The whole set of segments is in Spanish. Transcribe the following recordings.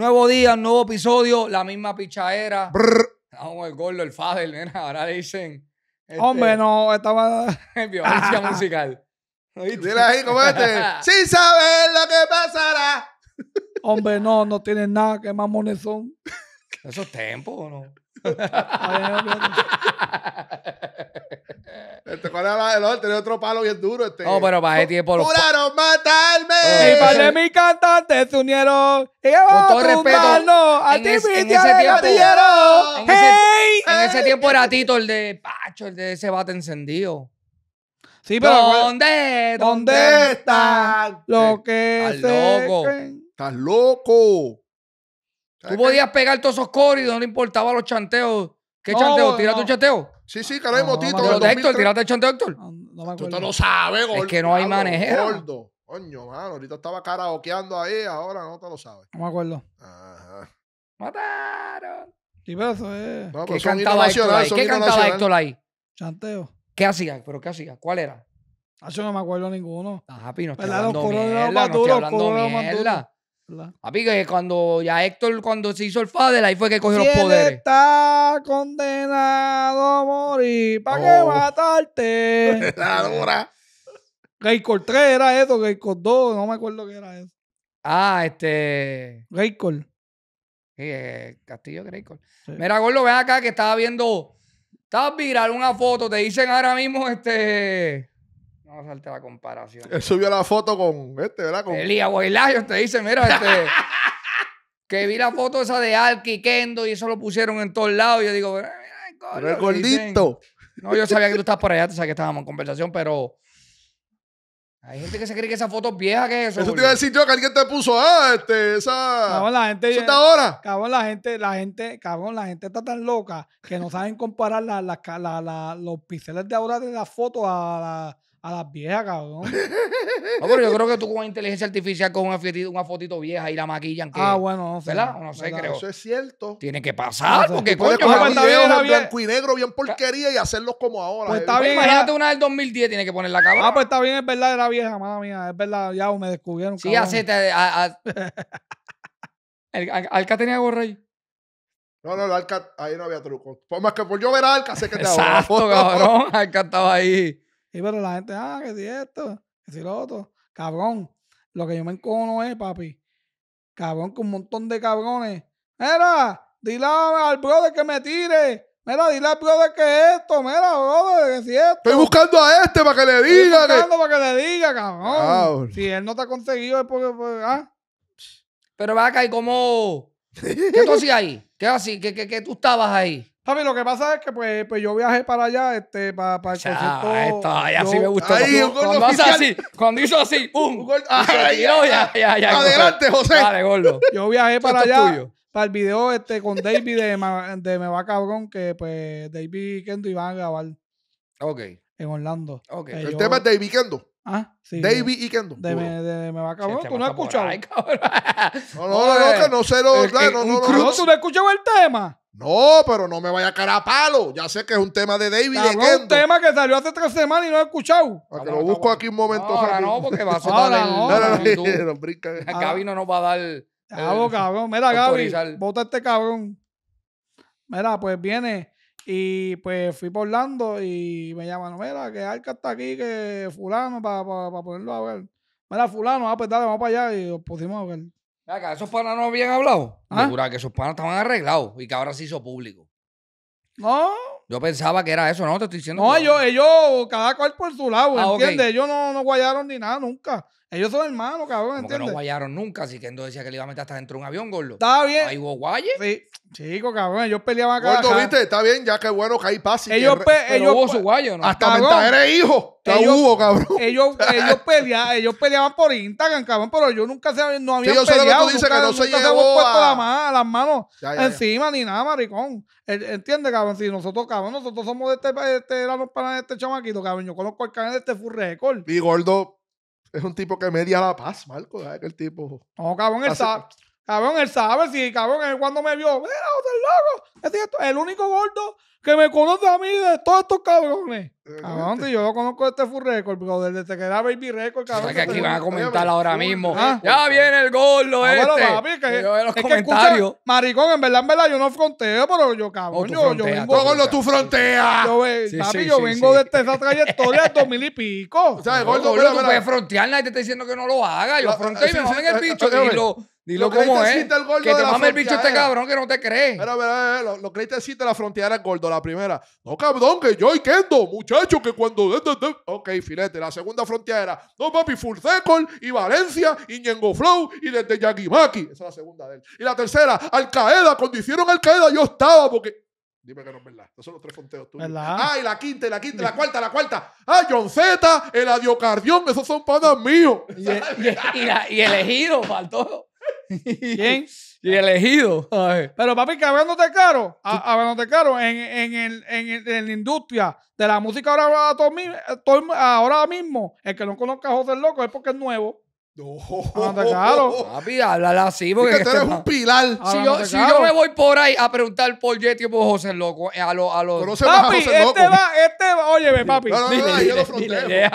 Nuevo día, nuevo episodio, la misma pichadera. Estamos el gordo, el Fadel, nena. Ahora dicen. Este, Hombre, no, estaba. violencia musical. Dile ahí, como este? Sin saber lo que pasará. Hombre, no, no tienen nada, que mamones son. Esos ¿o ¿no? este, ¿cuál era el otro? Tenía otro palo bien duro. Este. No pero bajé tiempo. Los... ¡Juraron matarme! Y par de mis cantantes se unieron. Y Con todo respeto. No, a en, ti, es, en, ese tiempo, hey, en ese hey. tiempo era Tito, el de Pacho, el de ese bate encendido. Sí, pero ¿Dónde, ¿Dónde, ¿dónde están lo eh, que Estás loco. Estás loco. Tú podías pegar todos esos coros y no le importaba los chanteos. ¿Qué chanteo? ¿Tírate un chanteo? Sí, sí, que no, motito. No, de Héctor, el chanteo, Héctor. No, me acuerdo. Tú te lo sabes, gordo. Es que no hay manejero. Gordo. Coño, mano, ahorita estaba karaokeando ahí, ahora no te lo sabes. No me acuerdo. Ajá. Mataron. ¿Qué pasó? ¿Qué cantaba Héctor ahí? ¿Qué cantaba Héctor ahí? Chanteo. ¿Qué hacía? ¿Pero qué hacía? ¿Cuál era? Eso no me acuerdo ninguno. Ajá, ah, Pino, estoy hablando mierda, no estoy hablando mierda. A Papi, que cuando ya Héctor, cuando se hizo el Fader, ahí fue que cogió los poderes. Está condenado a morir. ¿Para qué oh. matarte? La dura. 3 era eso, Raycor 2, no me acuerdo qué era eso. Ah, este. Raycor. Sí, eh, Castillo de Sí. Mira, Gordo, ves acá que estaba viendo. estaba viral una foto, te dicen ahora mismo, este. Vamos a salte la comparación. Él subió la foto con este, ¿verdad? Con... elia Guaylayo te dice, mira, este... que vi la foto esa de Alki Kendo y eso lo pusieron en todos lados. Y yo digo, mira, el gordito. No, yo sabía que tú estabas por allá, te sabes que estábamos en conversación, pero... Hay gente que se cree que esa foto es vieja que es eso. Eso te iba a decir yo que alguien te puso, ah, este, esa. Cabrón, la gente. Eso está ahora. Cabrón, la gente, la gente, cabrón, la gente está tan loca que no saben comparar la, la, la, los pinceles de ahora de la foto a la a las viejas, cabrón. No, yo creo que tú con inteligencia artificial, con una fotito, una fotito vieja y la maquillan. ah, bueno, no sé. ¿Verdad? No sé, creo. Eso es cierto. Tiene que pasar, porque coño, pues, coger pues, videos en blanco y negro, bien porquería, y hacerlos como ahora. Pues eh. está pues bien, imagínate una del 2010, tiene que poner la cámara. Ah, pues está bien, es verdad, era vieja, madre mía, es verdad, ya me descubrieron. Sí, hace. ¿Al Alca tenía gorra ahí? No, no, el Alca, ahí no había truco. Por más que por yo ver a Alca, sé que te Exacto, cabrón. Alca estaba ahí. Y pero la gente, ah, que si esto, que si lo otro. Cabrón, lo que yo me encono es, papi, cabrón, con un montón de cabrones. Mira, dile al brother que me tire. Mira, dile al brother que esto. Mira, brother, que si esto. Estoy buscando a este para que le diga. Estoy buscando para que le diga, cabrón. Si él no te ha conseguido es porque, pues, ah. Pero va a caer como... ¿Qué tú hacías ahí? ¿Qué así? ¿Qué, qué, qué tú estabas ahí? ¿Sabes? Lo que pasa es que pues, pues yo viajé para allá, este, para, para el ya, así me gustó. Ahí, cuando, hace así, cuando hizo así, Un Adelante, José. Dale, gordo. Yo viajé para allá. Para el video este, con David de, de, Me Va Cabrón, que pues David y Kendo iban a grabar. Ok. En Orlando. Ok. Eh, el tema es David Kendo. Ah, sí. David y Kendo. De me, me va cabrón. tú no has escuchado. no, no, no, no, que no sé lo. no, no, no, no, tú no has escuchado el tema. No, pero no me vaya a cara a palo. Ya sé que es un tema de David. Es un tema que salió hace tres semanas y no he escuchado. que lo busco aquí un momento. No, no, porque va a no, no, no, Gaby no nos va a dar. Cabo, ah, ah, cabrón. Mira, Gaby, vota este cabrón. Mira, pues viene y pues fui por Lando y me llaman, mira, que Arca está aquí, que fulano, para pa, ponerlo a ver. Mira, fulano, a ah, pues vamos para allá y lo pusimos a ver esos panas no habían hablado. ¿Ah? que esos panas estaban arreglados y que ahora se hizo público. No. Yo pensaba que era eso, no, te estoy diciendo. No, ellos, ellos, cada cual por su lado, ah, ¿entiendes? Ellos no, no guayaron ni nada nunca. Ellos son hermanos, cabrón, no guayaron nunca, así que entonces decía que le iba a meter hasta dentro de un avión, gordo. Está bien. Ahí hubo guayes. Sí. Chico, cabrón, ellos peleaban acá. Gordo, ¿viste? Está bien, ya que bueno que hay paz. ellos, ellos hubo su guayo, ¿no? Hasta cabrón. ¡Eres hijo. hubo, cabrón. Ellos, ellos, ellos peleaban por Instagram, cabrón, pero yo nunca se, no había sí, yo lo que que no se, nunca se hubo puesto la las manos encima ni nada, maricón. E-, entiende cabrón? Si nosotros, cabrón, nosotros somos de este, este, de este chamaquito, cabrón. Yo conozco el canal de este Full Y gordo, es un tipo que media la paz, Marco. es el tipo. No, cabrón, está. Cabrón, él sabe si, cabrón, él cuando me vio, mira, otro Loco, es cierto, el único gordo que me conoce a mí de todos estos cabrones. Eh, cabrón, si yo conozco este Full Record, bro. desde que era Baby Record, cabrón. sea, que aquí van a comentar ahora ah, mismo. Ah, ya viene el gordo, eh. este. papi, que, yo veo los es Que escucha, maricón, en verdad, en verdad, yo no fronteo, pero yo, cabrón, oh, yo, vengo. gordo, tú fronteas. Yo, papi, yo vengo de esa trayectoria de dos mil y pico. O sea, gordo, gordo, tú puedes frontear, nadie te está diciendo que no lo haga. Yo fronteo y me en el bicho. Eh, eh, Dilo lo cómo es. que te mame el bicho este cabrón que no te crees. Pero, pero, eh, lo, lo que cita la frontera el gordo, la primera. No, cabrón, que yo y Kendo, muchacho, que cuando. Ok, filete. La segunda frontera. No, papi, Full Circle y Valencia y Ñengo Flow y desde Yagimaki. Esa es la segunda de él. Y la tercera, Al Qaeda. Cuando hicieron Al Qaeda, yo estaba porque. Dime que no es verdad. Esos son los tres fonteos tuyos. ¿Verdad? Ah, y la quinta, y la quinta, y la cuarta, la cuarta. Ah, John Z, el adiocardión, esos son panas míos. Y, y, y, elegido, faltó. ¿Quién? y elegido. Pero papi, que te caro, a, te caro, en, en, el, en, el, la industria de la música ahora, ahora mismo, el que no conozca José Loco es porque es nuevo. No. Papi, háblala así. Porque tú eres un pilar. Si, yo, si yo, me voy por ahí a preguntar por Yeti o por José Loco, eh, a los. A los... este va, este va. Óyeme, papi. No, no, yo lo este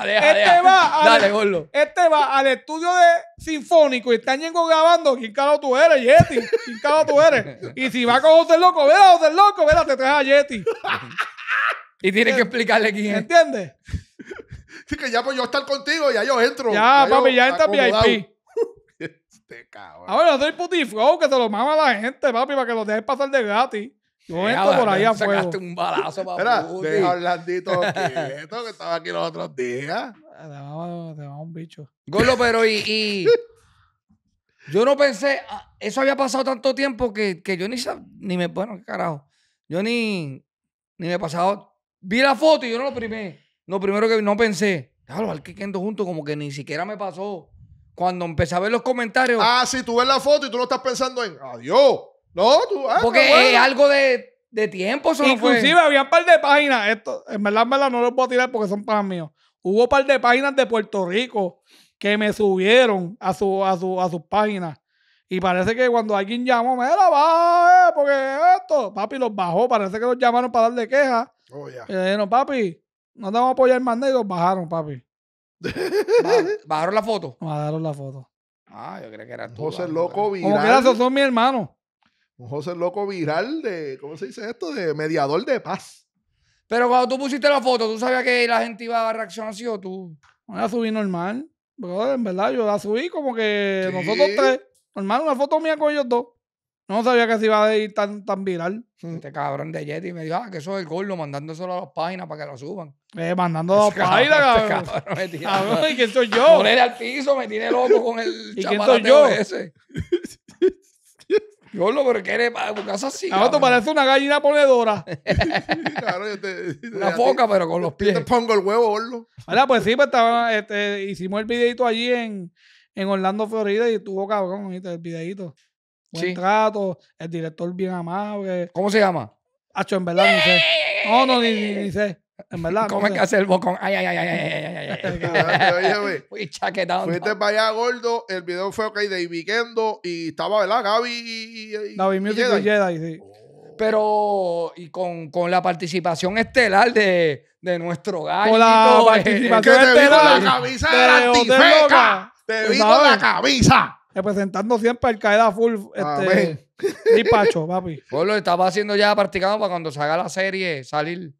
va. Al, Dale, Este va al estudio de Sinfónico y están Ñengo grabando. ¿Quién caro tú eres, Yeti? ¿Quién caro tú eres? Y si va con José Loco, vela, José Loco, vela, te traes a Yeti. y tiene que explicarle quién es. ¿Entiendes? Así que ya pues yo estar contigo, ya yo entro. Ya, papi, ya entra VIP. este cabrón. ver, yo soy putiflow que te lo mama a la gente, papi, para que lo dejes pasar de gratis. Yo entro por ahí a fuego. Sacaste un balazo, papi. Espera, deja Orlandito quieto, que estaba aquí los otros días. Ah, te va, te un bicho. Golo, pero y... Yo no pensé, ah, eso había pasado tanto tiempo que, que yo ni, ni me, bueno, qué carajo, yo ni, ni me he pasado, vi la foto y yo no lo primé. No, primero que no pensé, claro, al que quedó junto, como que ni siquiera me pasó. Cuando empecé a ver los comentarios. Ah, sí, tú ves la foto y tú no estás pensando en adiós. No, tú. Ah, porque es algo de, de tiempo, Inclusive había un par de páginas. Esto, en verdad, en verdad, no los voy a tirar porque son para míos. Hubo un par de páginas de Puerto Rico que me subieron a, su, a, sus páginas. Y parece que cuando alguien llamó, me la va, porque esto, papi los bajó. Parece que los llamaron para darle queja. Oh, Y le dijeron, papi, no te vamos a apoyar y los bajaron, papi. ¿Bajaron la foto? Bajaron la foto. Ah, yo creía que era tú. José Loco viral. Como que son mis hermanos. Un José Loco viral de, ¿cómo se dice esto? De mediador de paz. Pero cuando tú pusiste la foto, ¿tú sabías que la gente iba a reaccionar así o tú? No, la subir normal. en verdad, yo la subí como que nosotros tres. Normal, una foto mía con ellos dos. No sabía que se iba a ir tan, tan viral. Mm. Este cabrón de Yeti me dijo, ah, que eso es el gordo, mandando eso a las páginas para que lo suban. Eh, mandando a las páginas, este cabrón. me cabrón ¿Y quién soy yo? ponele al piso, me tiene loco con el ¿Y quién soy este yo? ese. Gordo, pero ¿qué eres? ¿Por haces así? Ah, tú pareces una gallina ponedora. claro, yo te, una foca, pero con los pies. Yo te pongo el huevo, gordo. Ahora, pues sí, pues, estaba, este, hicimos el videito allí en, en Orlando, Florida, y estuvo cabrón, ¿viste? el videito. Buen sí. el director bien amable. ¿Cómo se llama? Hacho, en verdad, no sé. No, no, ni, sé. En verdad. ¿Cómo es que hace el bocón? Ay, ay, ay, ay, ay, ay. chaquetado. Fuiste para allá, gordo. El video fue OK de Ibiquendo y estaba, ¿verdad? Gaby y. Gaby David y Jedi, Pero, y con, con la participación estelar de, de nuestro gallo. Con la te estelar. Te la camisa de, la antifeca. Te con la camisa representando siempre el Qaeda Full este, pacho, papi. lo estaba haciendo ya practicando para cuando se haga la serie salir.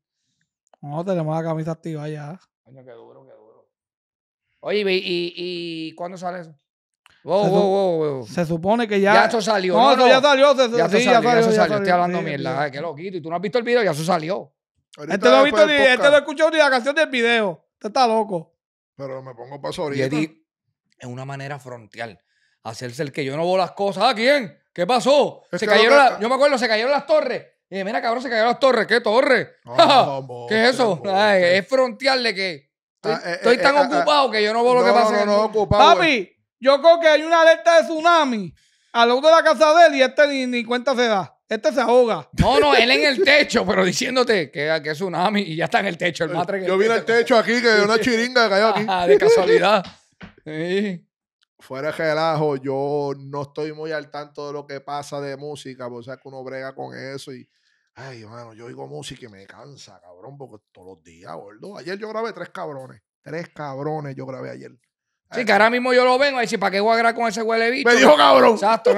No, tenemos la camisa activa ya. Coño, qué duro, qué duro. Oye, ¿y, y, cuándo sale eso? Wow, se, wow, wow, se supone que ya. Ya eso salió. No, no, ya salió. ya, eso salió, ya, salió, ya, salió, Estoy hablando mierda. qué loquito. Y tú no has visto el video, ya eso salió. Ahorita este no ha visto ni, este escuchó ni la canción del video. Este está loco. Pero me pongo paso ahorita. Y es una manera frontal hacerse el que yo no veo las cosas. ¿A quién? ¿Qué pasó? se cayeron yo me acuerdo, se cayeron las torres. mira, cabrón, se cayeron las torres. ¿Qué torres? ¿Qué es eso? Ay, es frontearle que ah, estoy, eh, eh, eh, tan ah, ah. ocupado que yo no veo lo que pasa. Papi, yo creo que hay una alerta de tsunami A lado de la casa de él y este ni, cuenta se da. Este se ahoga. No, no, él en el techo, pero diciéndote que, que es tsunami y ya está en el techo el yo vi el techo aquí, que una chiringa cayó aquí. Ah, de casualidad. Sí fuera de relajo, yo no estoy muy al tanto de lo que pasa de música, porque que uno brega con eso y, ay, hermano, yo oigo música y me cansa, cabrón, porque todos los días, gordo. Ayer yo grabé tres cabrones, tres cabrones yo grabé ayer. Sí, eh. que ahora mismo yo lo vengo a decir ¿para qué voy a grabar con ese huele bicho? Me dijo cabrón. Exacto,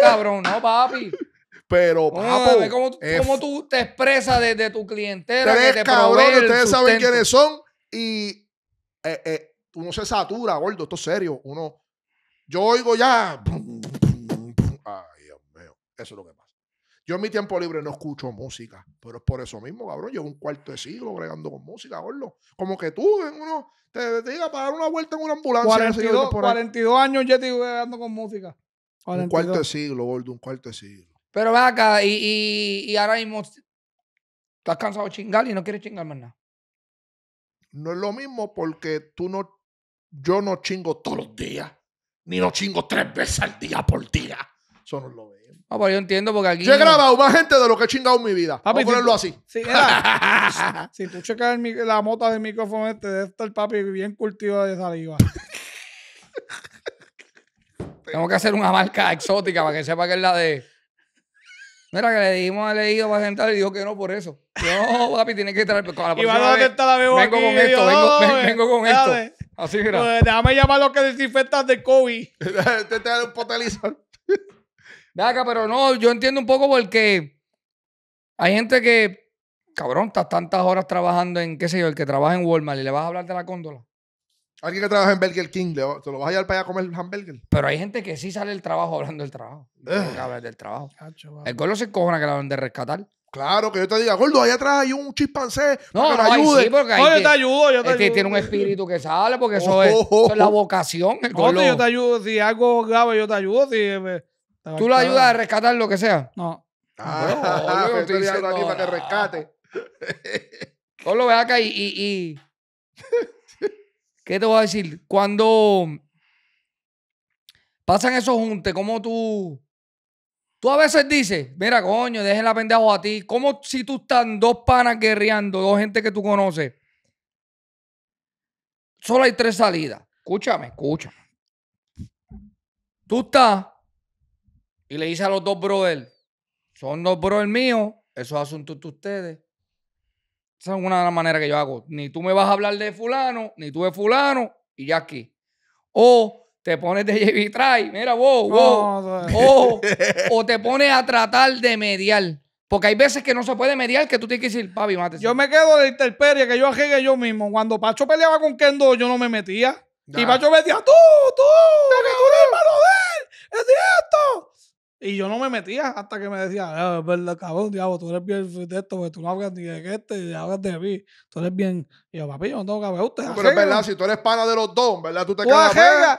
cabrón, no, papi. Pero, papi. ¿cómo, ¿cómo, tú te expresas desde tu clientela? Tres cabrones, ustedes saben quiénes son y eh, eh, uno se satura, gordo, esto es serio. Uno, yo oigo ya. Ay, Dios mío. Eso es lo que pasa. Yo en mi tiempo libre no escucho música, pero es por eso mismo, cabrón. Llevo un cuarto de siglo bregando con música, gordo. Como que tú, en uno, te, diga para dar una vuelta en una ambulancia. 42, años ya te digo bregando con música. Un cuarto de siglo, gordo, un cuarto de siglo. Pero vaca, acá, y, y ahora mismo, estás cansado de chingar y no quieres chingar más nada. No es lo mismo porque tú no, yo no chingo todos los días ni lo chingo tres veces al día por día. Eso no lo veo. Ah, pues yo entiendo porque aquí. Yo he grabado más gente de lo que he chingado en mi vida. Vamos a ponerlo así. Sí, si tú checas la mota del micrófono este, debe estar el papi bien cultivo de saliva. Tengo que hacer una marca exótica para que sepa que es la de. Mira, que le dijimos al Leído para sentar y dijo que no por eso. no, papi, tiene que traer. Y va a estar la vengo con esto, vengo, con esto. Así mira. Pues, déjame llamar a los que desinfectan de COVID. Te te un potalizante. Venga, pero no, yo entiendo un poco porque hay gente que, cabrón, estás tantas horas trabajando en, qué sé yo, el que trabaja en Walmart y le vas a hablar de la cóndola. Alguien que trabaja en Burger King, ¿te lo vas a llevar para allá a comer hamburger? Pero hay gente que sí sale del trabajo hablando del trabajo. Eh. del trabajo. El golo se cojona que la van de rescatar. Claro, que yo te diga, gordo, allá atrás hay un chimpancé no, que no, me ayude. Sí, porque yo te, ayudo, yo te este ayudo. Tiene un espíritu que sale porque eso, es, la vocación. El yo te ayudo. Si algo grave, yo te ayudo. Si eh, ¿Tú lo ayudas a rescatar lo que sea? No. Ah, ah no, yo estoy diciendo aquí para que rescate. Gordo, ve acá y, ¿Qué te voy a decir? Cuando pasan esos juntos, ¿cómo tú Tú a veces dices, mira, coño, dejen pendejo a ti. ¿Cómo si tú estás dos panas guerreando, dos gente que tú conoces? Solo hay tres salidas. Escúchame, escúchame. Tú estás y le dices a los dos brothers, son dos brothers míos, esos asuntos de ustedes. Esa es una de las maneras que yo hago. Ni tú me vas a hablar de fulano, ni tú de fulano, y ya aquí. O te pones de JV Try, mira, wow, wow, O, te pones a tratar de mediar. Porque hay veces que no se puede mediar, que tú tienes que decir, papi, mate. Yo me quedo de la que yo agregue yo mismo. Cuando Pacho peleaba con Kendo, yo no me metía. Y Pacho me decía, tú, tú, que tú eres hermano de él, es cierto. Y yo no me metía hasta que me decía, ah, es verdad, cabrón, diablo, tú eres bien de esto, porque tú no hablas ni de este, ni hablas de mí. Tú eres bien. Y yo, papi, yo no tengo que ver usted. pero es verdad, si tú eres pana de los dos, ¿verdad? Tú te quedas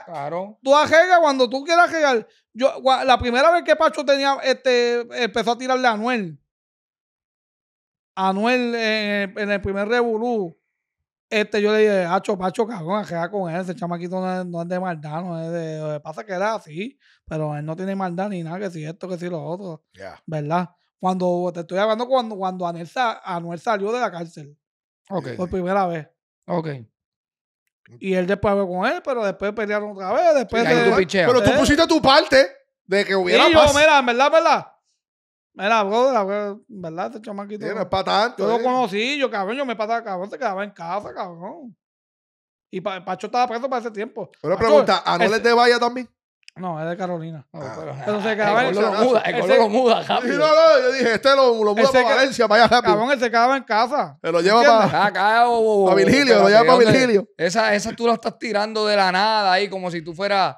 Claro. Tú ajegas cuando tú quieras ajegar. Yo, la primera vez que Pacho tenía, este, empezó a tirarle a Anuel. Anuel eh, en el, en el primer revolú este yo le dije, Hacho, Pacho, a quedar con él. Ese chamaquito no es, de maldad, no es de. Lo que pasa que era así, pero él no tiene maldad ni nada, que si esto, que si lo otro. ¿Verdad? Cuando te estoy hablando, cuando, cuando Anuel, salió de la cárcel. Ok. Por primera vez. Ok. Y él después habló con él, pero después pelearon otra vez. Después pero tú eh. pusiste tu parte de que hubiera. paz. mira, verdad, verdad Mira, brother, ¿verdad? Este chamaquito. Tiene Yo lo conocí, yo cabrón, yo me pasaba, cabrón, se quedaba en casa, cabrón. Y Pacho estaba preso para ese tiempo. Pero pregunta, ¿a no es de vaya también? No, es de Carolina. Ah, ah, pero, se ah, quedaba en casa. lo muda, el lo muda cabrón. No, no, yo dije, este lo, lo muda para Valencia, rápido. Cabrón, él se quedaba en casa. Se lo lleva para, acá, oh, oh, oh, o, lo lleva para Virgilio. Esa, esa tú la estás tirando de la nada ahí, como si tú fueras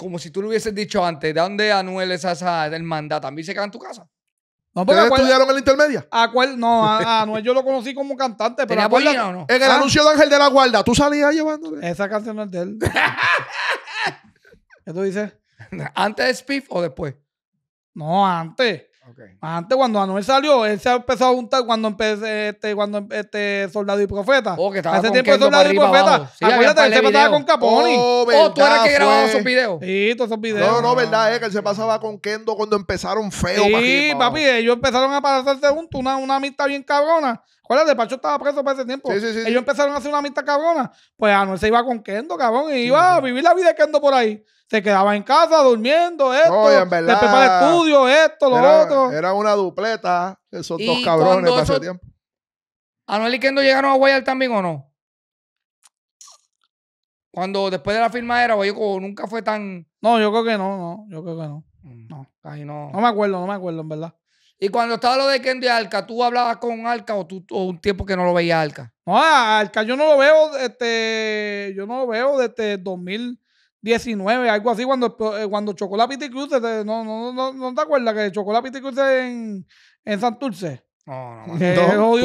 como si tú le hubieses dicho antes, ¿de dónde Anuel es esa hermandad? ¿También se queda en tu casa? No, estudiaron en intermedia? Ah, ¿A No, Anuel yo lo conocí como cantante, pero no? en el ah. anuncio de Ángel de la Guarda, tú salías llevándole. Esa canción no es de él. ¿Qué tú dices? ¿Antes de Spiff o después? No, antes. Antes, cuando Anuel salió, él se empezó a juntar cuando empezó este, este, Soldado y Profeta. Oh, Hace tiempo Soldado y Profeta. Sí, Acuérdate, él se pasaba con Caponi. Oh, oh tú eras que grababa esos videos. Sí, todos esos videos. No, no, verdad, es que él se pasaba con Kendo cuando empezaron feo. Sí, papi, ellos empezaron a pasarse juntos, una, una amistad bien cabrona. Acuérdate, Pacho estaba preso para ese tiempo. Sí, sí, sí, ellos empezaron a hacer una amistad cabrona. Pues Anuel se iba con Kendo, cabrón, y iba a vivir la vida de Kendo por ahí te quedaba en casa durmiendo, esto, no, después para estudio, esto, lo otro. Era una dupleta, esos dos cabrones para ese tiempo. ¿Anuel y Kendo llegaron a Guayal también o no? Cuando después de la firma era, Guayoco nunca fue tan. No, yo creo que no, no, yo creo que no. Mm, no, casi no. No me acuerdo, no me acuerdo, en verdad. Y cuando estaba lo de Kendo y Alca, ¿tú hablabas con Alca o, tú, un tiempo que no lo veía Alca? No, Alca yo no lo veo, este, yo no lo veo desde 2000. 19, algo así, cuando, eh, cuando chocó la piticruz, eh, no, no, no, no te acuerdas que chocó la piticruz en, en Santurce. No, no, no. Eh,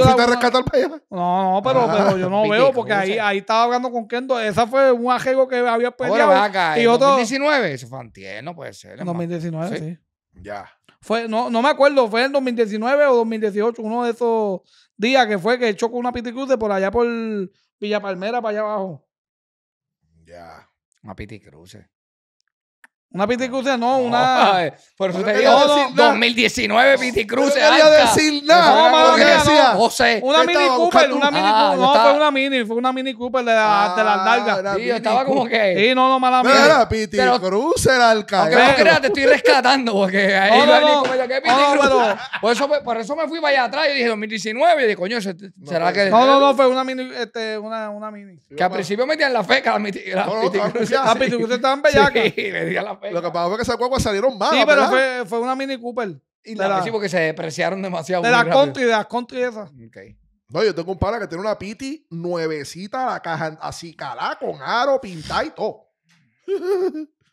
¿Tú rescatar para allá? No, no, pero, ah. pero yo no veo porque ahí, ahí estaba hablando con Kendo. Esa fue un ajego que había peleado. y otro... 2019, eso fue antier, no puede ser. En 2019, sí. Ya. Fue, no, no me acuerdo, fue en 2019 o 2018, uno de esos días que fue que chocó una piticruz por allá por Villa Palmera, para allá abajo. Ya. Mal bitte Große. Una ah. cruz no, una. Por eso te no, 2019 No quería decir nada. No, que decía. José. Una Mini Cooper, una Mini ah, Cooper. No, fue una Mini, fue una Mini Cooper de, las ah, largas. Sí, yo estaba como que. Sí, no, no, mala mía. Era cruz era el cabrón. te estoy rescatando porque ahí no, no, no, por, eso, por eso me fui para allá atrás. y dije 2019. y dije, coño, ¿será pues, que.? No, no, no, fue una Mini. Este, una, una mini. Que al principio metían la feca, la piticrucia. Cruiser piticrucias estaban le Sí, a la lo que pasa fue que esas guaguas salieron mal. Sí, pero fue, fue, una Mini Cooper. sí, porque se depreciaron demasiado. De las country, de las country esas. Ok. No, yo tengo un para que tiene una piti nuevecita, la caja así calá, con aro, pintada y todo.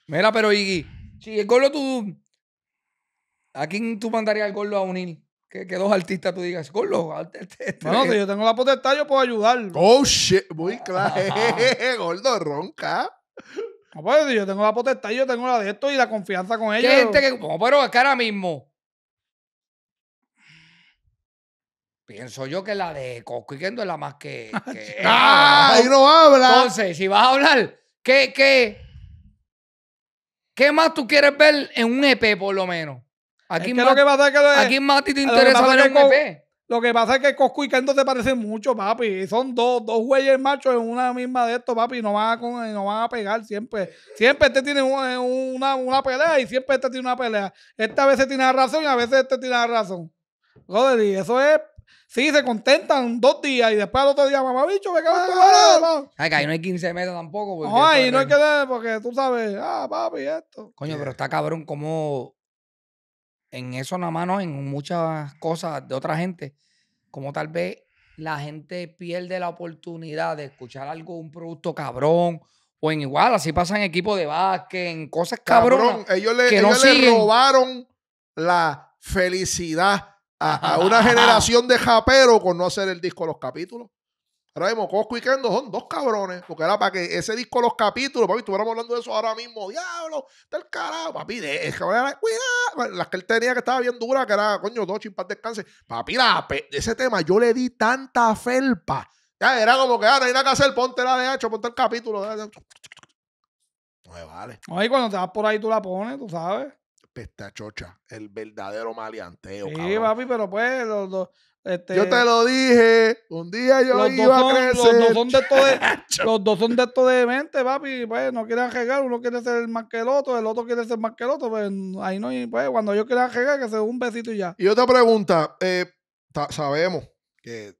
Mira, pero Iggy, si el gordo tú. ¿A quién tú mandarías al gordo a unir? Que, que, dos artistas tú digas, Gordo, este, este, No, si yo tengo la potestad, yo puedo ayudarlo. Oh shit, muy ah, claro. gordo, ronca. No, ah, pues, yo tengo la potestad, yo tengo la de esto y la confianza con ella. gente que.? pero es que ahora mismo. Pienso yo que la de Cosco y es la más que. ¡Ah! Ahí no habla. Entonces, si vas a hablar, ¿qué, qué, ¿qué más tú quieres ver en un EP, por lo menos? Aquí, quién más, aquí más a ti te interesa ver un EP. Lo que pasa es que Coscu y Kendo se parecen mucho, papi. Son dos, güeyes machos en una misma de estos, papi. No van eh, no van a pegar siempre. Siempre este tiene eh, una, pelea y siempre este tiene una pelea. Este a veces tiene razón y a veces este tiene la razón. Joder, y eso es Sí, se contentan dos días y después al otro día, mamá, bicho, me cago en tu madre. Ay, que ahí no hay 15 metros tampoco. Porque no, ahí no hay que porque tú sabes, ah, papi, esto. Coño, pero está cabrón como en eso nada más, en muchas cosas de otra gente, como tal vez la gente pierde la oportunidad de escuchar algo, un producto cabrón, o en igual, así pasa en equipo de básquet, en cosas Cabrón, ellos le, le robaron la felicidad a, una generación de japeros con no hacer el disco Los Capítulos. Ahora mismo, Cosco y Kendo son dos cabrones, porque era para que ese disco, los capítulos, papi, estuviéramos hablando de eso ahora mismo, diablo, del carajo, papi, de las que él tenía que estaba bien dura, que era, coño, dos chimpas descanso papi, de ese tema, yo le di tanta felpa, ya, era como que, ah, no hay nada que hacer, ponte la de hecho, ponte el capítulo, no me vale. Oye, cuando te vas por ahí tú la pones, tú sabes. Pestachocha, el verdadero maleanteo. Sí, papi, pero pues los, dos... Este, yo te lo dije, un día yo los iba a crecer. E- los dos son de esto de, los dos mente, papi. Pues no quieren regar, uno quiere ser más que el otro, el otro quiere ser más que el otro. Pues ahí no, pues cuando yo quieran regar, que se un besito y ya. Y otra pregunta, eh, sabemos que,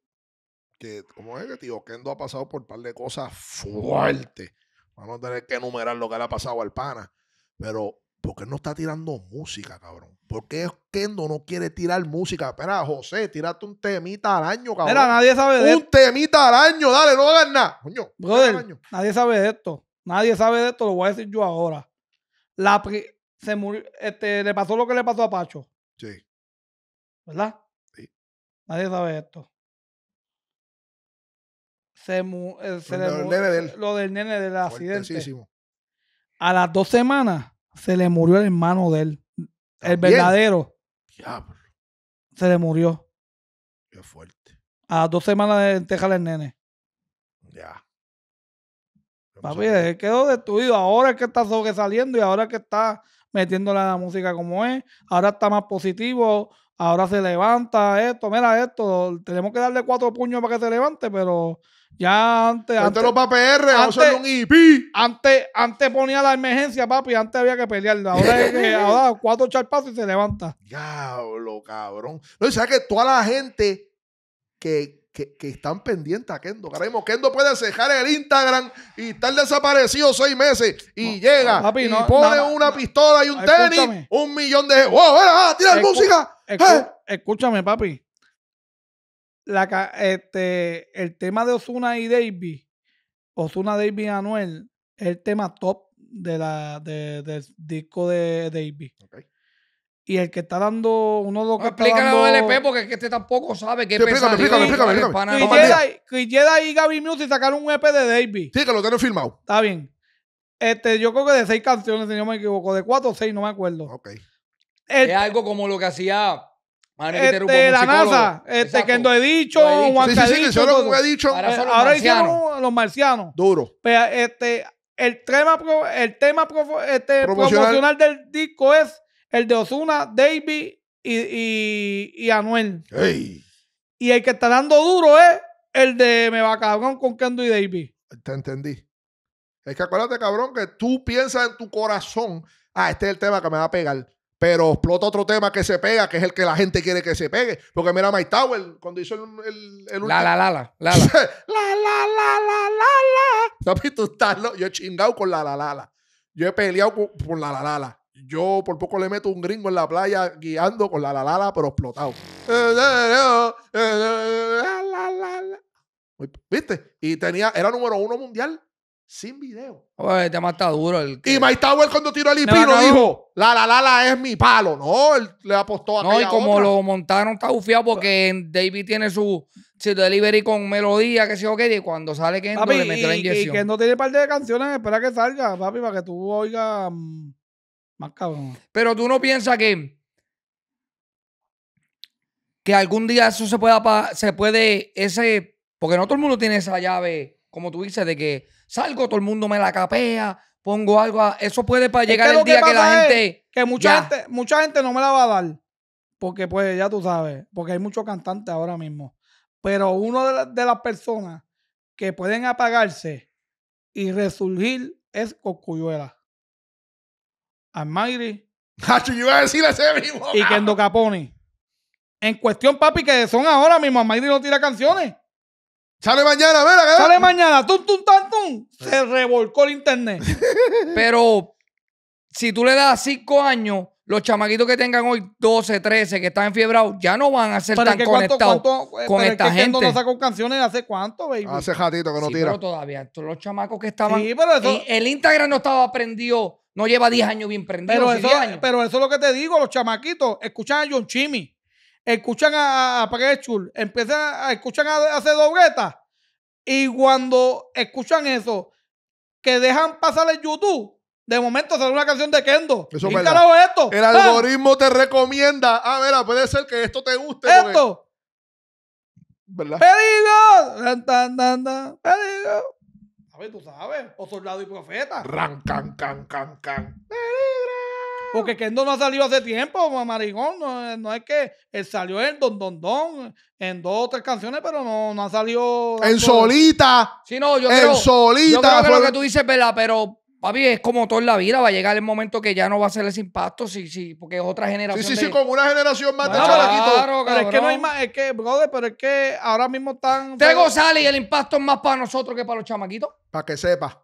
que, ¿cómo es que tío Kendo ha pasado por un par de cosas fuertes? Vamos a tener que enumerar lo que le ha pasado al pana. Pero ¿por qué no está tirando música, cabrón? ¿Por qué Kendo no quiere tirar música? Espera, José, tirate un temita al año, cabrón. Mira, nadie sabe de Un temita al año, dale, no hagas nada. Coño, nadie sabe de esto. Nadie sabe de esto, lo voy a decir yo ahora. La se este, le pasó lo que le pasó a Pacho. Sí. ¿Verdad? Sí. Nadie sabe de esto. Se, mu eh, lo, del nene del accidente. A las dos semanas se le murió el hermano de él. El verdadero. Diablo. Se le murió. Qué fuerte. A dos semanas de dejarle el nene. Ya. Papi, él quedó destruido. Ahora es que está sobresaliendo y ahora es que está metiéndole la música como es. Ahora está más positivo. Ahora se levanta esto. Mira esto. Tenemos que darle cuatro puños para que se levante, pero ya antes. Este antes los PPR, antes, un IP. Antes, ponía la emergencia, papi, antes había que pelearla. Ahora, es que, ahora cuatro charpazos y se levanta. Diablo, cabrón. No, sea que toda la gente que, están pendientes a Kendo. Ahora Kendo puede cejar el Instagram y estar desaparecido seis meses y llega y pone una pistola y un tenis, un millón de. ¡Wow! ¡Oh, ¡Tira la música! ¡Eh! Escúchame, papi este, el tema de Osuna y Davis, Osuna, Davis y Anuel, es el tema top de la, de, del disco de Davis. Y el que está dando uno de los que no, Explícale LP porque que este tampoco sabe qué sí, Explícame, explícame, explícame. Que Jedi y Gaby Music sacaron un EP de Davy. Sí, que lo tengo firmado. Está bien. Este, yo creo que de seis canciones, si no me equivoco, de cuatro o seis, no me acuerdo. es algo como lo que hacía de este, la NASA, este, Kendo dicho, Juan sí, Ahora, dicho. los hicieron los marcianos. Duro. Pues, este, el tema, el tema este, promocional. del disco es el de Osuna, Davey y, Anuel. Y el que está dando duro es el de Me va cabrón con Kendo y Davey. Te entendí. Es que acuérdate, cabrón, que tú piensas en tu corazón, ah, este es el tema que me va a pegar. Pero explota otro tema que se pega, que es el que la gente quiere que se pegue. Porque mira, Mike Tower, cuando hizo el, el, la, la, la, la, la, la, la, la, la, la, ¿Sabes? Yo he chingado con la, la, la, la. Yo he peleado por la, la, la, la. Yo por poco le meto un gringo en la playa guiando con la, la, la, la, pero explotado. ¿Viste? Y tenía, era número uno mundial sin video. Oye, el tema está duro. El Y Mike Tower cuando tiró el hipino dijo, la, la, la, la es mi palo. No, él le apostó a No, y como lo montaron está bufiado porque David tiene su, su delivery con melodía, que sé yo qué, y cuando sale Kendo papi, le mete la inyección. Y, que no tiene parte de canciones, espera que salga, papi, para que tú oigas mm, más cabrón. Pero tú no piensas que que algún día eso se pueda, se puede, ese, porque no todo el mundo tiene esa llave, como tú dices, de que salgo, todo el mundo me la capea, pongo algo. eso puede para llegar el día que, la gente. Que mucha gente, mucha gente no me la va a dar. Porque, pues, ya tú sabes, porque hay muchos cantantes ahora mismo. Pero una de, las personas que pueden apagarse y resurgir es Cocuyuela. yo iba a decir ese mismo. Y Kendo Caponi. En cuestión, papi, que son ahora mismo. Almagri no tira canciones. Sale mañana, mira, Sale mañana, tum, tum, tum, tum. Se revolcó el internet. Pero si tú le das cinco años, los chamaquitos que tengan hoy 12, 13, que están enfiebrados, ya no van a ser tan conectados con esta gente. no sacó canciones hace cuánto, baby. Hace ratito que no tira. Pero todavía, todos los chamacos que estaban. Sí, pero el Instagram no estaba prendido, no lleva 10 años bien prendido. Pero, eso, pero eso es lo que te digo, los chamaquitos. Escuchan a John Chimmy escuchan a, a Prechul empiezan a escuchan a, hacer Y cuando escuchan eso, que dejan pasar el YouTube, de momento sale una canción de Kendo. Eso esto? El ah. algoritmo te recomienda. Ah, a ver puede ser que esto te guste. Esto. ¿Verdad? pedido A ver, tú sabes. O soldado y profeta. Ran, can, can, can, can. Porque Kendo no ha salido hace tiempo, Marigón eh, No, es que él eh, salió en Don Don Don eh, en dos o tres canciones, pero no, no ha salido. En solita. Sí, no, yo en solita. Yo creo que lo que tú dices, es ¿verdad? Pero Papi, es como todo en la vida, va a llegar el momento que ya no va a ser ese impacto, sí, sí, porque es otra generación. Sí, sí, sí, con una generación más de Claro, pero es que no hay más, es que, brother, pero es que ahora mismo están. Tego sale y el impacto es más para nosotros que para los chamaquitos. Para que sepa.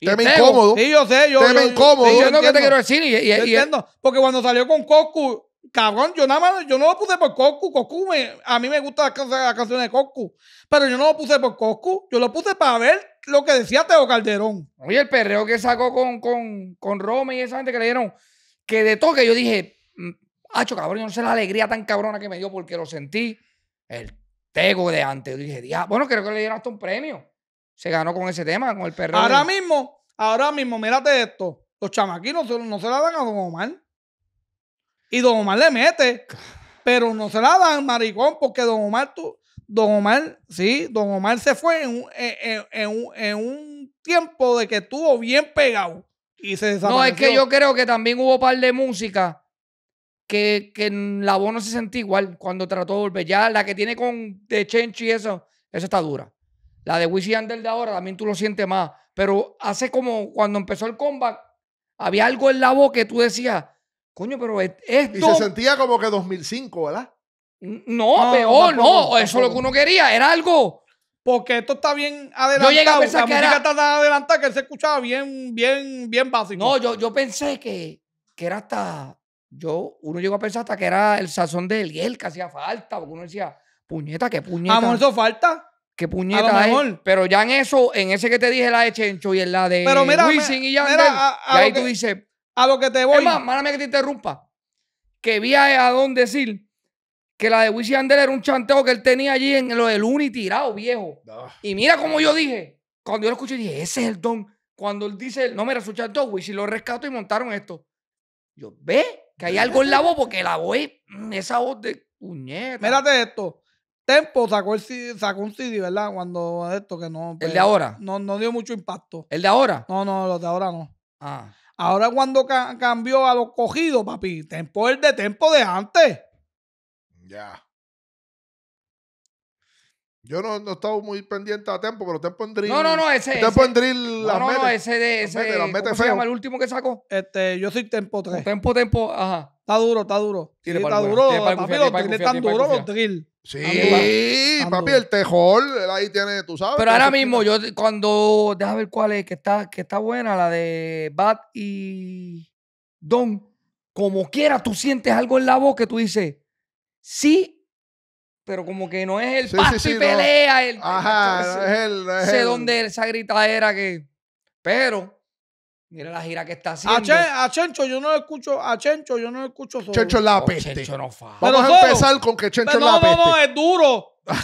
Tema incómodo. Sí, yo sé, yo. Tema incómodo. yo, es lo que te quiero decir. Y, entiendo. Porque cuando salió con Coscu, cabrón, yo nada más, yo no lo puse por Coscu. Coscu a mí me gusta las, canción canciones de Coscu. Pero yo no lo puse por Coscu. Yo lo puse para ver lo que decía Teo Calderón. Oye, el perreo que sacó con, con, Rome y esa gente que le dieron, que de toque yo dije, mm, hacho, cabrón, yo no sé la alegría tan cabrona que me dio porque lo sentí. El tego de antes. Yo dije, bueno, creo que le dieron hasta un premio se ganó con ese tema, con el perro. Ahora mismo, ahora mismo, mírate esto. Los chamaquinos no se la dan a Don Omar. Y Don Omar le mete. Pero no se la dan, maricón, porque Don Omar, tú, Don Omar, sí, Don Omar se fue en un, un tiempo de que estuvo bien pegado. Y se desapareció. No, es que yo creo que también hubo par de música que, que la voz no se sentía igual cuando trató de volver. Ya la que tiene con De Chenchi y eso, eso está dura. La de Wissi Ander de ahora también tú lo sientes más. Pero hace como cuando empezó el comeback, había algo en la voz que tú decías, coño, pero e-, esto... Y se sentía como que 2005, ¿verdad? No, peor, no. eso es lo que uno quería era algo... Porque esto está bien adelantado. Yo llegué a pensar que era... que se escuchaba bien, bien, bien básico. No, yo, yo pensé que, que era hasta... Yo, uno llegó a pensar hasta que era el sazón de Eliel que hacía falta, porque uno decía, puñeta, que puñeta. Vamos, eso falta qué puñeta es. Pero ya en eso, en ese que te dije, la de Chencho y en la de pero Wisin y Yandel, y ahí tú dices... A lo que te voy. Es que te interrumpa. Que vi a don decir que la de Wisin Yandel era un chanteo que él tenía allí en lo del Uni tirado, viejo. Y mira como yo dije, cuando yo lo escuché, dije, ese es el Don. Cuando él dice, no, mira, su chanteo, Wisin lo rescató y montaron esto. Yo, ve, que hay algo en la voz, porque la voz mm, esa voz de puñeta. Mírate esto. Tempo sacó, el sacó un CD, ¿verdad? Cuando esto que no. ¿El pues, de ahora? No, no dio mucho impacto. ¿El de ahora? No, no, los de ahora no. Ah. Ahora cuando cambió a los cogidos, papi, Tempo es de Tempo de antes. Ya. Yo no, no estaba muy pendiente a Tempo, pero Tempo en Drill. No, no, no, ese. Tempo en Drill. No, las no, no, ese de. Ese, feo. se llama el último que sacó? Este, yo soy Tempo 3. Tempo, Tempo, ajá. Está duro, está duro. Tiene está duro. Papi, los drills están duros, los drill. Sí, papi, el tejol, ahí tiene, tú sabes. Pero ahora mismo, yo cuando, déjame ver cuál es, que está, que está buena, la de Bat y Don, como quiera, tú sientes algo en la voz que tú dices, sí, pero como que no es el y pelea. El, es el... No sé donde esa era que... Pero Mira la gira que está haciendo. A, Chencho yo no escucho, a Chencho yo no escucho solo. Chencho es la oh, peste. Vamos a empezar con que Chencho es la peste. No, no, no, es duro.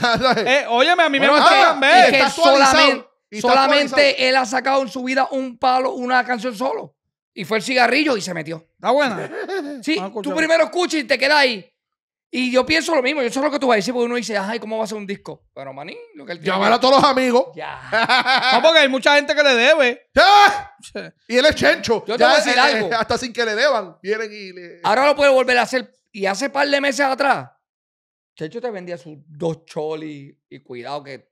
Eh, óyeme, a mí me gusta también. Ah, solamente, solamente él ha sacado en su vida un palo, una canción solo. Y fue el cigarrillo y se metió. Está buena. Sí, tú primero escuchas y te quedas ahí. Y yo pienso lo mismo, yo sé lo que tú vas a decir, porque uno dice, ay, ¿cómo va a ser un disco? Pero, maní, lo que él tiene. Llamar a todos los amigos. Ya. Vamos, porque hay mucha gente que le debe. ¡Ya! Y él es chencho. Yo te voy a eh, decir eh, algo. hasta sin que le deban, vienen y le. Ahora lo puede volver a hacer. Y hace par de meses atrás, Chencho te vendía sus dos cholis y cuidado que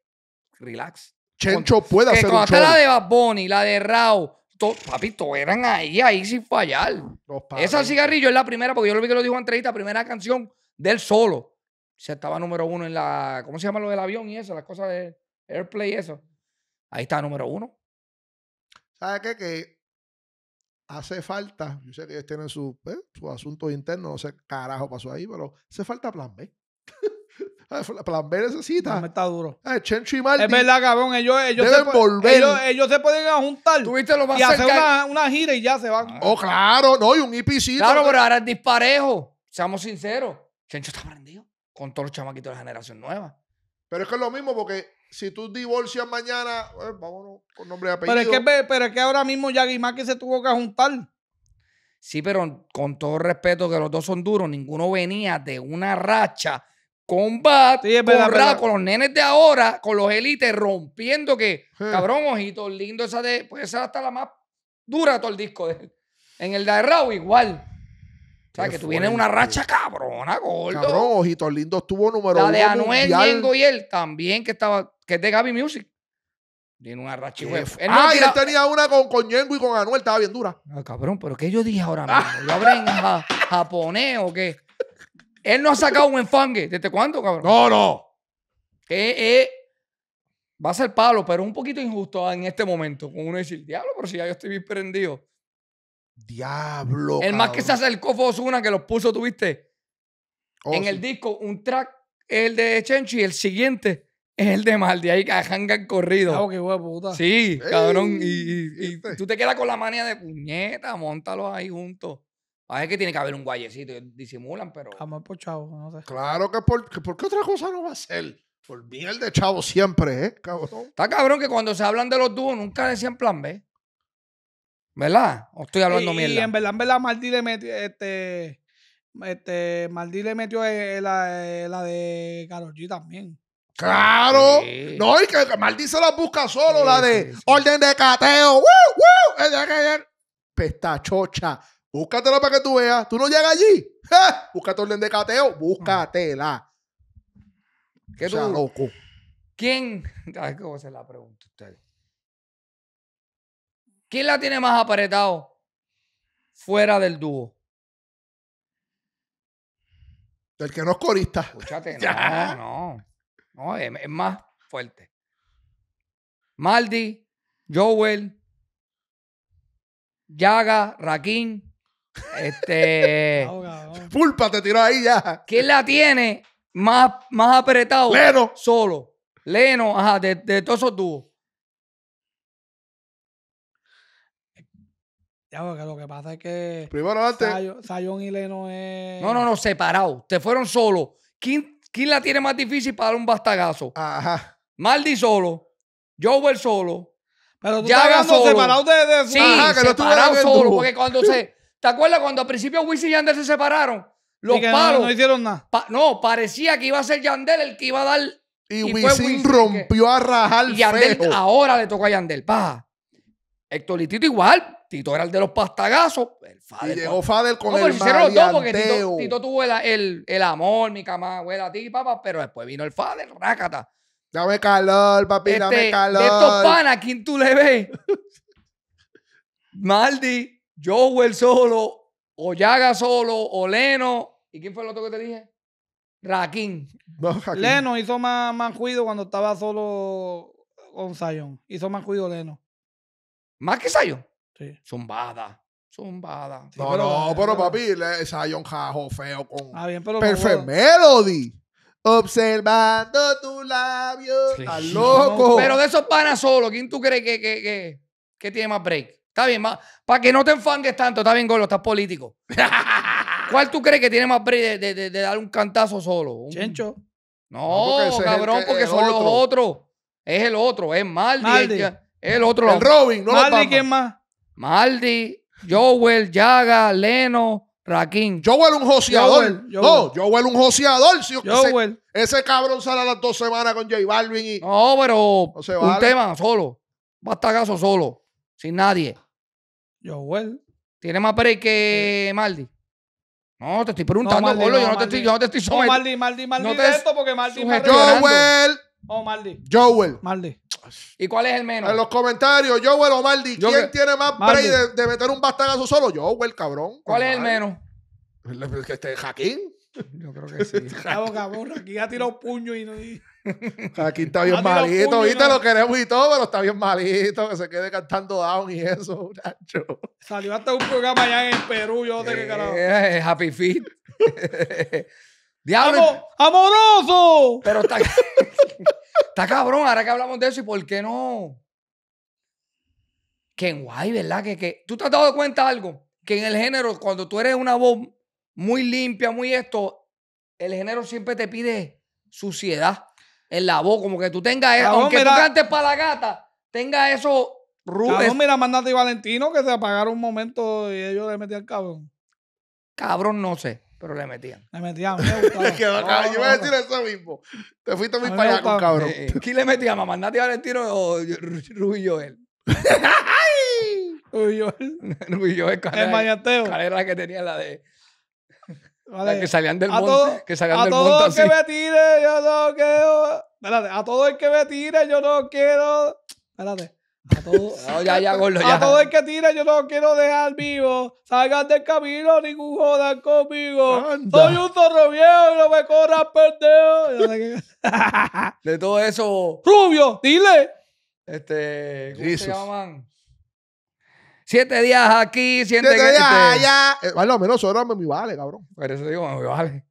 relax. Chencho puede hacer la de Bad Bunny, la de Rao, papito eran ahí, ahí sin fallar. Esa cigarrillo es la primera, porque yo lo vi que lo dijo en primera canción de solo. Se estaba número uno en la. ¿Cómo se llama lo del avión y eso? Las cosas de Airplay y eso. Ahí está número uno. ¿Sabes qué? Que hace falta, yo sé que ellos tienen su, asuntos ¿eh? su asunto interno, no sé qué carajo pasó ahí, pero hace falta plan B. plan B necesita. Plan B está duro. Eh, Chencho y Es verdad, cabrón. Ellos, deben volver. Ellos, se pueden juntar. Tuviste lo más y hacer una, gira y ya se van. Ah. Oh, claro. No, y un IPC. Claro, pero ahora es disparejo. Seamos sinceros. Chencho está prendido con todos los chamaquitos de la generación nueva. Pero es que es lo mismo porque si tú divorcias mañana, eh, vámonos con nombre y apellido. Pero es que, ahora mismo Yagi que se tuvo que juntar. Sí, pero con todo respeto que los dos son duros, ninguno venía de una racha con con, con, los nenes de ahora, con los élites rompiendo que, cabrón, ojito, lindo esa de, pues esa hasta la más dura todo el disco de, él. en el de Rao, igual sea, que tú vienes una racha cabrona, gordo. Cabrón, Ojitos Lindos estuvo número La de Anuel, Yengo y él también, que estaba, que es de Gaby Music. Tiene una racha. y ah, y él tenía una con, Yengo y con Anuel, estaba bien dura. Ah, cabrón, pero ¿qué yo dije ahora mismo? lo abren japonés o qué? Él no ha sacado un enfangue. ¿Desde cuándo, cabrón? No, no. Que eh, va a ser palo, pero un poquito injusto en este momento. Con uno decir, diablo, pero si ya yo estoy bien prendido. Diablo. El más que se acercó fue Osuna, que los puso, tuviste. Oh, en el disco, un track el de Chenchi y el siguiente es el de Maldi. y ahí cajangan corrido. Claro, qué huevo, puta. Sí, cabrón. Y, tú te quedas con la manía de puñeta, montalo ahí juntos. A que tiene que haber un guayecito. Disimulan, pero. Jamás por chavo, no sé. Claro que por, qué otra cosa no va a ser. Por bien el de chavo siempre, ¿eh, cabrón? Está cabrón que cuando se hablan de los dúos nunca decían plan B. ¿Verdad? ¿O estoy hablando mierda? Y en verdad, en verdad, Maldí le metió, este, este, Maldí le metió eh, eh, la, eh, la de Karol también. ¡Claro! No, y que, Maldi se la busca solo, la de orden de cateo. ¡Woo, woo! Pestachocha. Pues Búscatela para que tú veas. ¿Tú no llegas allí? Búscate orden de cateo. Mm. Búscatela. ¿Qué loco. ¿Quién? ver ¿Cómo se la pregunta usted? ¿Quién la tiene más apretado fuera del dúo? Del que no es corista. Escúchate, no, no. es, más fuerte. Maldi, Joel, Yaga, Raquín, este. Pulpa te tiró ahí ya. ¿Quién la tiene más, más apretado? Leno. Solo. Leno, ajá, de todos esos dúos. Ya, porque lo que pasa es que. Primero antes. Sayón y Leno es. No, no, no, separado. Te fueron solo. ¿Quién, ¿Quién, la tiene más difícil para dar un bastagazo? Ajá. Maldi solo. Jover solo. Pero tú estabas separado de, de... Sí, Ajá, que separado no solo. Porque cuando se. ¿Te acuerdas cuando al principio Wisin y Yandel se separaron? Los palos. No, hicieron nada. no, parecía que iba a ser Yandel el que iba a dar. Y, Wisin, rompió a rajar. Y Yandel, ahora le tocó a Yandel. Paja. Héctor Litito igual Tito era el de los pastagazos. El Fader, y llegó Fader con no, el hicieron los dos Tito, tuvo el, el, amor, mi cama, abuela, ti, papá, pero después vino el Fader, rácata. Dame calor, papi, dame este, calor. De estos panas, ¿quién tú le ves? Maldi, Joel solo, Ollaga solo, Oleno. ¿Y quién fue el otro que te dije? Raquín. Leno hizo más, más cuido cuando estaba solo con Sayon. Hizo más cuido Leno. ¿Más que Sayon? Zumbada. Zumbada. no, no, pero, papi, esa un Jajo feo con ah, Perfect Melody. Observando Tu labios. loco. Pero de esos panas solo, ¿quién tú crees que, que, tiene más break? Está bien, para que no te enfangues tanto, está bien, Golo, estás político. ¿Cuál tú crees que tiene más break de, de, dar un cantazo solo? ¿Un... Chencho. No, cabrón, porque son los otros. Es el otro, es Maldi. Es, el otro. El Robin, no Maldi, ¿quién más? Maldi, Joel, Yaga, Leno, Raquín. Joel un joseador. Joel, No, un joseador. Ese, ese, cabrón sale a las dos semanas con J Balvin y... No, pero un tema solo. un tema solo. caso solo. Sin nadie. Joel. ¿Tiene más break que Maldi? No, te estoy preguntando, no, yo, no te estoy, yo no te estoy No, Maldi, Maldi, Maldi, no te de esto porque Maldi Joel Oh, Maldi. Joel. Maldi. ¿Y cuál es el menos? En los comentarios, Joel o Maldi. ¿Quién tiene más Maldi. de, meter un bastagazo solo? Joel, cabrón. ¿Cuál es el menos? Este, Jaquín. Yo creo que sí. Ah, Cabo, cabrón, Jaquín ha tirado puño y no. está bien malito, ¿viste? Lo queremos y todo, pero está bien malito que se quede cantando down y eso, muchacho. Salió hasta un programa allá en Perú, yo te yeah, qué eh, carajo. Eh, Happy Feet. Diablo. ¡Amoroso! Pero está, está cabrón, ahora que hablamos de eso, ¿y por qué no? Que guay, ¿verdad? Que, que, tú te has dado cuenta algo, que en el género, cuando tú eres una voz muy limpia, muy esto, el género siempre te pide suciedad en la voz, como que tú tengas eso, aunque tú cantes para la gata, tenga eso rubes. mira, mandate y Valentino que se apagaron un momento y ellos le metían cabrón. Cabrón, no sé pero le metían. Le metían, me ah, yo voy a decir eso mismo. Te fuiste muy para cabrón. Eh, ¿Quién le metía? ¿Mamá Nati Valentino o Rubí Joel? Rubí Joel. Rubí Joel, carrera, El La Carrera que tenía la de... Vale. La que salían del monte. que salían a del todo el que me tire, yo no quiero... Espérate, a todo el que me tire, yo no quiero... Espérate. A todo, A todo el que tira, yo no quiero dejar vivo. Salgan del camino, ningún joda conmigo. Soy un zorro viejo y no me corras, pendejo. de todo eso. Rubio, dile. Este. ¿Cómo llaman? Siete días aquí, siete, días este, allá. Este... menos ahora me vale, cabrón. Pero eso digo, me vale.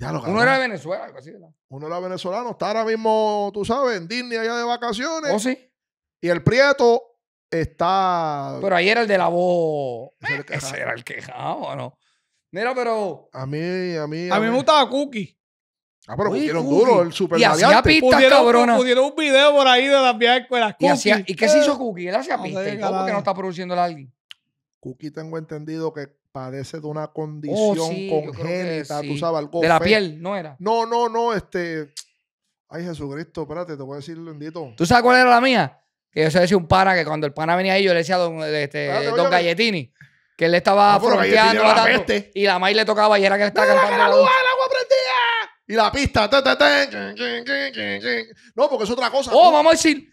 Uno era de Venezuela, algo así, Uno era venezolano, está ahora mismo, tú sabes, en Disney allá de vacaciones. ¿Oh, sí? Y el Prieto está. Pero ahí era el de la voz. Ese era el quejado, ah, ¿no? Mira, pero. A mí, a mí. A, mí, me gustaba Cookie. Ah, pero Cookie pusieron duro el super y hacía pistas, cabrona. Pudieron un video por ahí de las viejas escuelas. ¿Y, ¿Y qué se hizo Cookie? Él hacía ah, pistas. cómo que no está produciendo alguien? Cookie tengo entendido que padece de una oh, condición congénita, tú sabes, algo De la piel, ¿no era? No, no, no, este... Ay, Jesucristo, espérate, te voy a decir, bendito. ¿Tú sabes cuál era la mía? Que yo se decía un pana que cuando el pana venía ahí, yo le decía a don, este, ah, don Galletini que él le estaba no, ah, fronteando y la maíz le tocaba y era que le estaba cantando. Que la, luz, agua prendía! Y la pista. no, porque es otra cosa. Oh, vamos a decir,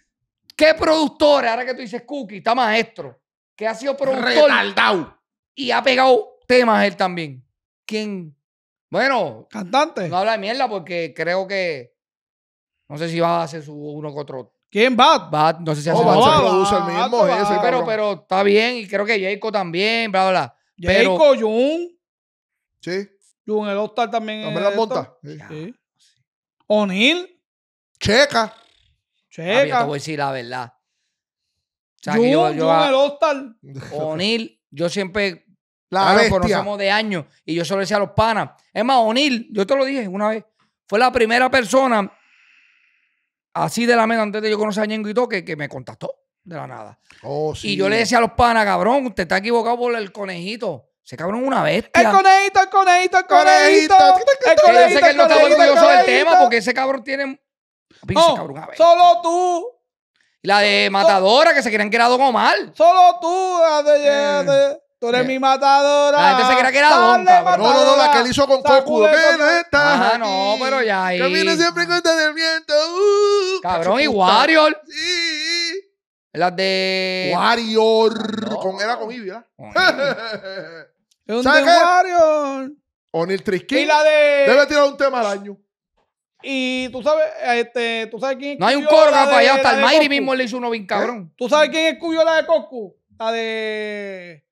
¿qué productor, ahora que tú dices Cookie, está maestro, que ha sido productor y ha pegado temas él también? ¿Quién? Bueno. Cantante. No habla de mierda porque creo que. No sé si va a hacer su uno con otro ¿Quién? Bad. no sé si oh, hace oh, se produce el mismo. pero, pero está bien, y creo que Jayco también, bla, bla, bla. Jun. Sí. Jun, el hostal también. También la monta. Sí. O'Nil. Checa. Checa. te voy a decir la verdad. O sea, Jun, el hostal. Onil, O'Neill, yo siempre. La claro, conocemos de años. Y yo solo decía a los panas. Es más, O'Neill, yo te lo dije una vez. Fue la primera persona así de la mente antes de yo conocer a Ñengo y todo que me contactó de la nada. Oh, sí. Y yo le decía a los panas, cabrón, usted está equivocado por el conejito. Ese cabrón es una bestia. El conejito, el conejito, el conejito. El conejito, yo sé que él no está orgulloso del tema porque ese cabrón tiene. Pinche cabrón, a Solo tú. La de Matadora, que se creían que era Don Omar. Solo tú. Eh. Tú eres mi matadora. La gente se que era No, no, no, la que él hizo con Cocu. esta. Ah, no, pero ya ahí. viene siempre en este del viento. Uh, cabrón, y Warrior. Sí. la de. Warrior. Con, era con Ivy, ¿verdad? Wario. Warrior? Neil Triskin. Y la de. Debe tirar un tema al año. Y tú sabes, este, tú sabes quién. No hay un coro para allá. Hasta el Mayri mismo le hizo uno bien ¿Eh? cabrón. ¿Tú sabes quién es cuyo la de cocu La de.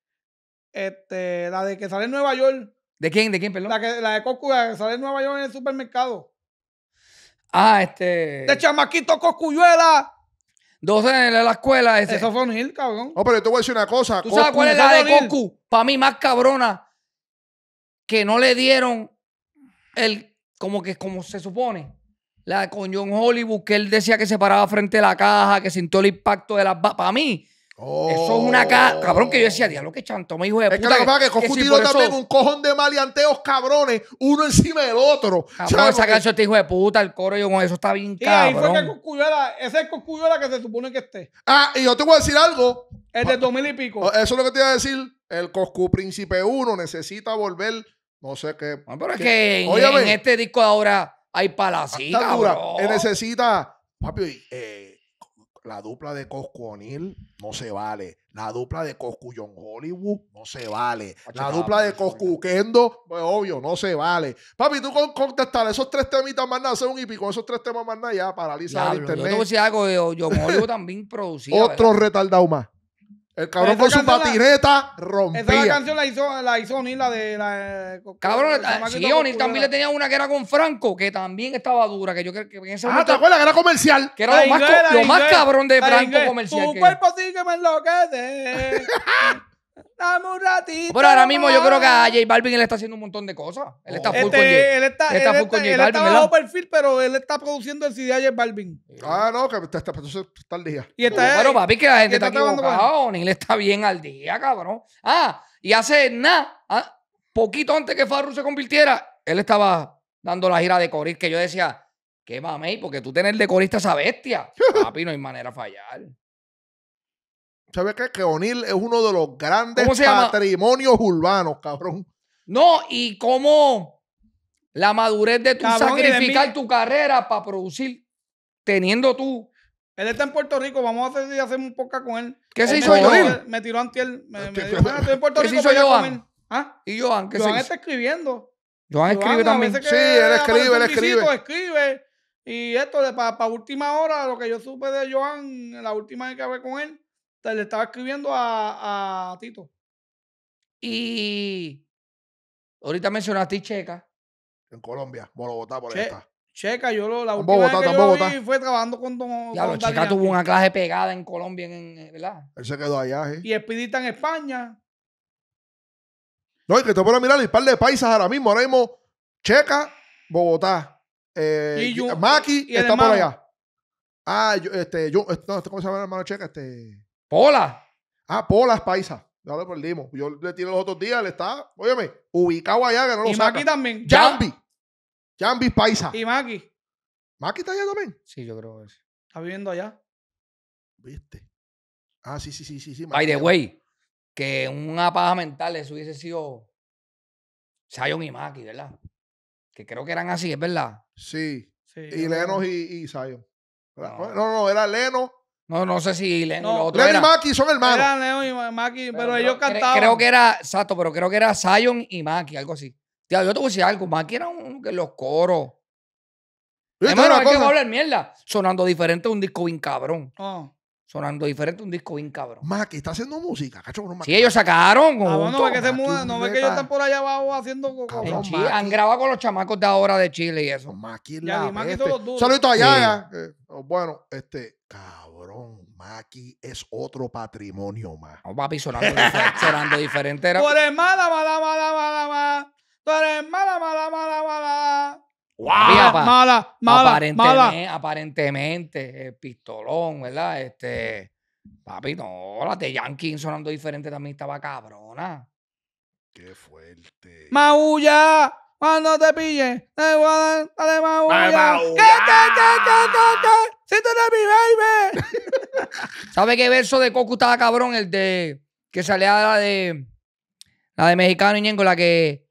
Este, la de que sale en Nueva York. ¿De quién? ¿De quién, perdón? La, la de que sale en Nueva York en el supermercado. Ah, este. De chamaquito Cocuyuela. 12 en la escuela. Ese. Eso fue un cabrón. No, pero yo te voy a decir una cosa. ¿Tú sabes cuál es la de Cocu, Para mí, más cabrona. Que no le dieron el. Como que como se supone. La con John Hollywood, que él decía que se paraba frente a la caja, que sintió el impacto de las. Para mí, eso es una ca oh. cabrón que yo decía, diablo, que chanto, mi hijo de puta. Es que la que, que Coscu tiró también un cojón de maleanteos cabrones, uno encima del otro. Cabrón, esa canción este hijo de puta, el coro yo con eso está bien cabrón. Y ahí fue que Era ese es era que se supone que esté. Ah, y yo te voy a decir algo. Es de dos mil y pico. Oh, eso es lo que te iba a decir. El Coscu Príncipe 1 necesita volver, no sé qué. Ah, pero es que en, este disco ahora hay palacita, ah, Necesita, papi, eh la dupla de Coscu no se vale. La dupla de Coscu John Hollywood no se vale. La dupla de Coscu Kendo, pues obvio, no se vale. Papi, tú con contestar esos tres temitas más nada, hacer un hippie con esos tres temas más nada, ya paraliza el internet. Yo, yo, yo también producía. Otro retardado más. El cabrón con su patineta rompía. Esa canción la hizo, la hizo la de... La, cabrón, la, también le tenía una que era con Franco, que también estaba dura, que yo creo que en ese ah, momento... Ah, ¿te acuerdas? Que era comercial. Que era lo, más, lo más, cabrón de Franco comercial. Tu cuerpo sí que me enloquece. Dame un ratito. Pero ahora mismo yo creo que a J Balvin él está haciendo un montón de cosas. Él está este, full con J Él está, él está, con J Balvin. bajo perfil, pero él está produciendo el CD a J Balvin. Ah, no, que está, pues, al día. Y está, bueno papi, que la gente está, equivocada. Ni él está bien al día, cabrón. Ah, y hace nada, ah, poquito antes que Farru se convirtiera, él estaba dando la gira de Coris, que yo decía, qué mamey, porque tú tenés de corista esa bestia. Papi, no hay manera de fallar. ¿Sabes qué? Que O'Neill es uno de los grandes patrimonios urbanos, cabrón. No, y cómo la madurez de tu sacrificar tu carrera para producir teniendo tú. Él está en Puerto Rico, vamos a hacer, un podcast con él. ¿Qué se hizo yo? Me tiró ante él. Me, ¿Qué se hizo Joan? ¿Ah? ¿Y Joan qué Joan se hizo? está escribiendo. Joan, Joan escribe también. Sí, él escribe, él escribe. escribe. Y esto, de para última hora, lo que yo supe de Joan, la última vez que hablé con él, le estaba escribiendo a, a Tito. Y ahorita mencionaste Checa. En Colombia, Bogotá, por ahí Checa, yo lo, la última vez que yo Bogotá. fue trabajando con Don Ya, Checa tuvo una clase pegada en Colombia, en, ¿verdad? Él se quedó allá, Y expedita en España. No, y que te puedo mirar el par de paisas ahora mismo. Ahora mismo, Checa, Bogotá. Eh, Maki y está por allá. Ah, yo, este, yo, no, este, ¿cómo se llama el hermano Checa? Este... Pola. Ah, es Paisa. Ya lo perdimos. Yo le tiré los otros días, le está, óyeme, ubicado allá que no lo sé. Y Maki también. Jambi. Jambi Paisa. Y Maki. ¿Maki está allá también? Sí, yo creo que sí. Está viviendo allá. ¿Viste? Ah, sí, sí, sí, sí. sí By the way, que una paja mental eso hubiese sido Sion y Maki, ¿verdad? Que creo que eran así, es verdad. Sí. y Lenos y, y No. no, no, era Lenos no, no sé si Len, no, otro y Maki son hermanos. Era Leo y Maki, pero, ellos cantaban. Creo que era, sato pero creo que era Zion y Maki, algo así. Tío, yo te voy a decir algo. Maki era un, que los coros. Hermano, hay a hablar mierda. Sonando diferente un disco bien cabrón. Ah sonando diferente, un disco bien cabrón. Maki está haciendo música, cacho? Sí, ellos sacaron. Ah, bueno, no ve que se mudan, no ve que ellos están por allá abajo haciendo. en han grabado con los chamacos de ahora de Chile y eso. Maki la. Maki todos allá. ya oh, bueno, este, cabrón. Maki es otro patrimonio más. No, papi, sonando, diferente, sonando diferente. Tú eres mala, mala, mala, mala, mala. Tú eres mala, mala, mala, mala. Wow, aparentemente, Aparentemente, el pistolón, ¿verdad? Este, papi, no, la de Yankee sonando diferente también estaba cabrona. Qué fuerte. ¡Maulla! Cuando te pille te voy a dar, maulla. ¡Qué, qué, qué, qué, mi baby! ¿Sabe qué verso de Coco estaba cabrón? El de que salía la de la de Mexicano y Ñengo, la que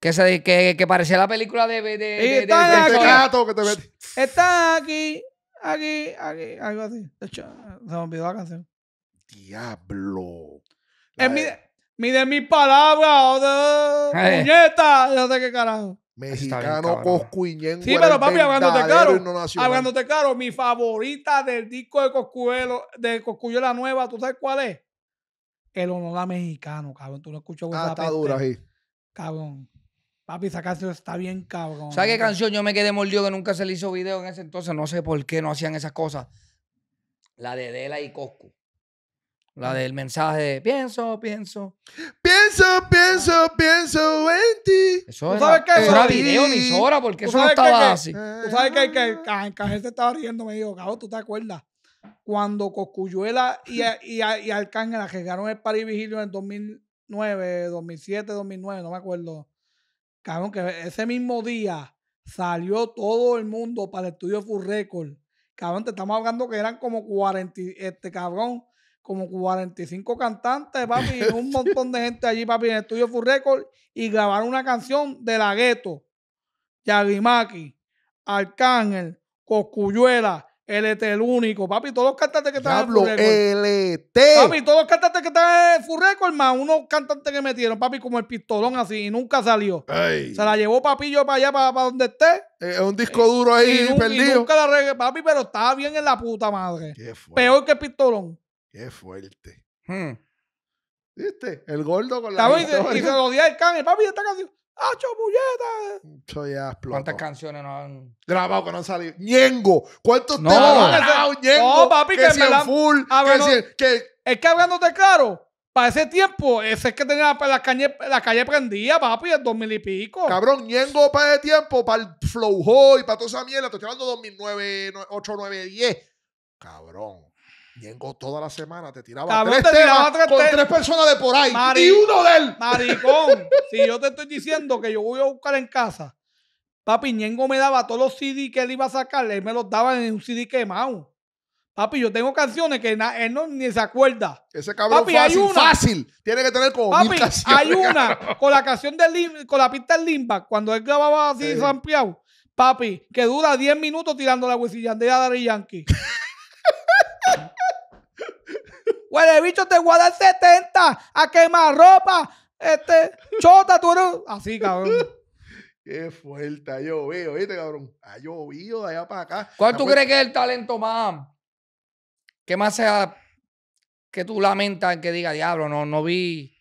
que, que, parecía la película de. de, de, está que te aquí, aquí, aquí, algo así. se me olvidó la canción. Diablo. Es mi, mide mis palabras, eh. sé qué carajo. Mexicano Coscuiñengo. Sí, pero papi, hablándote caro. hablándote caro, mi favorita del disco de Coscuelo, de Coscuyo Nueva, ¿tú sabes cuál es? El honor a mexicano, cabrón. Tú lo escuchas ah, está dura, sí. Cabrón. Papi, esa canción está bien cabrón. ¿Sabes qué canción? Yo me quedé mordido que nunca se le hizo video en ese entonces. No sé por qué no hacían esas cosas. La de Dela y Coscu. La ah. del mensaje de pienso, pienso. Pienso, pienso, ah. pienso en ti. Eso ¿Tú sabes era, video ni porque eso no estaba así. Tú sabes que, que, que se estaba riendo, me dijo, cabrón, ¿tú te acuerdas? Cuando Coscuyuela y, y, y, y Arcángel el París Vigilio en 2009, 2007, 2009, no me acuerdo. Cabrón, que ese mismo día salió todo el mundo para el estudio Full Record. Cabrón, te estamos hablando que eran como 40, este cabrón, como 45 cantantes, papi, un montón de gente allí, papi, en el estudio Full Record y grabaron una canción de la gueto. Yagimaki, Arcángel, Cocuyuela. LT el único, papi, todos los cantantes que están en LT. Papi, todos los cantantes que están en Furreco, hermano, unos cantantes que metieron, papi, como el pistolón así, y nunca salió. Se la llevó papillo para allá, para, donde esté. Es un disco duro ahí, eh, perdido. Y nunca la regué, papi, pero estaba bien en la puta madre. Peor que el pistolón. Qué fuerte. Hmm. ¿Viste? El gordo con la. y, se, lo di al can, papi, esta canción ya explotó ¿Cuántas canciones no han grabado que no han salido? ¡Ñengo! ¿Cuántos temas no han grabado Ñengo? No, papi, que, que si full, ah, que, que Es que hablándote claro, para ese tiempo, ese es que tenía la calle, la calle prendida, papi, en 2000 y pico. Cabrón, Ñengo para ese tiempo, para el Flow Hoy, para toda esa mierda, te estoy hablando 2009, 8, 9, 10. Cabrón. Ñengo toda la semana te tiraba tres personas de por ahí y uno de él. Maricón, si yo te estoy diciendo que yo voy a buscar en casa, papi, Ñengo me daba todos los CD que él iba a sacar, él me los daba en un CD quemado. Papi, yo tengo canciones que él no, ni se acuerda. Ese cabrón fácil, fácil. Tiene que tener como papi, hay una con la canción de con la pista del Limba, cuando él grababa así de papi, que dura 10 minutos tirando la huesilla de Yankee. Huele bicho, te voy a dar 70 a quemar ropa. Este, chota, tú Así, cabrón. Qué fuerte, ha llovido, ¿viste, cabrón? Ha llovido de allá para acá. ¿Cuál tú crees que es el talento más? ¿Qué más sea que tú lamentas que diga, diablo, no, no vi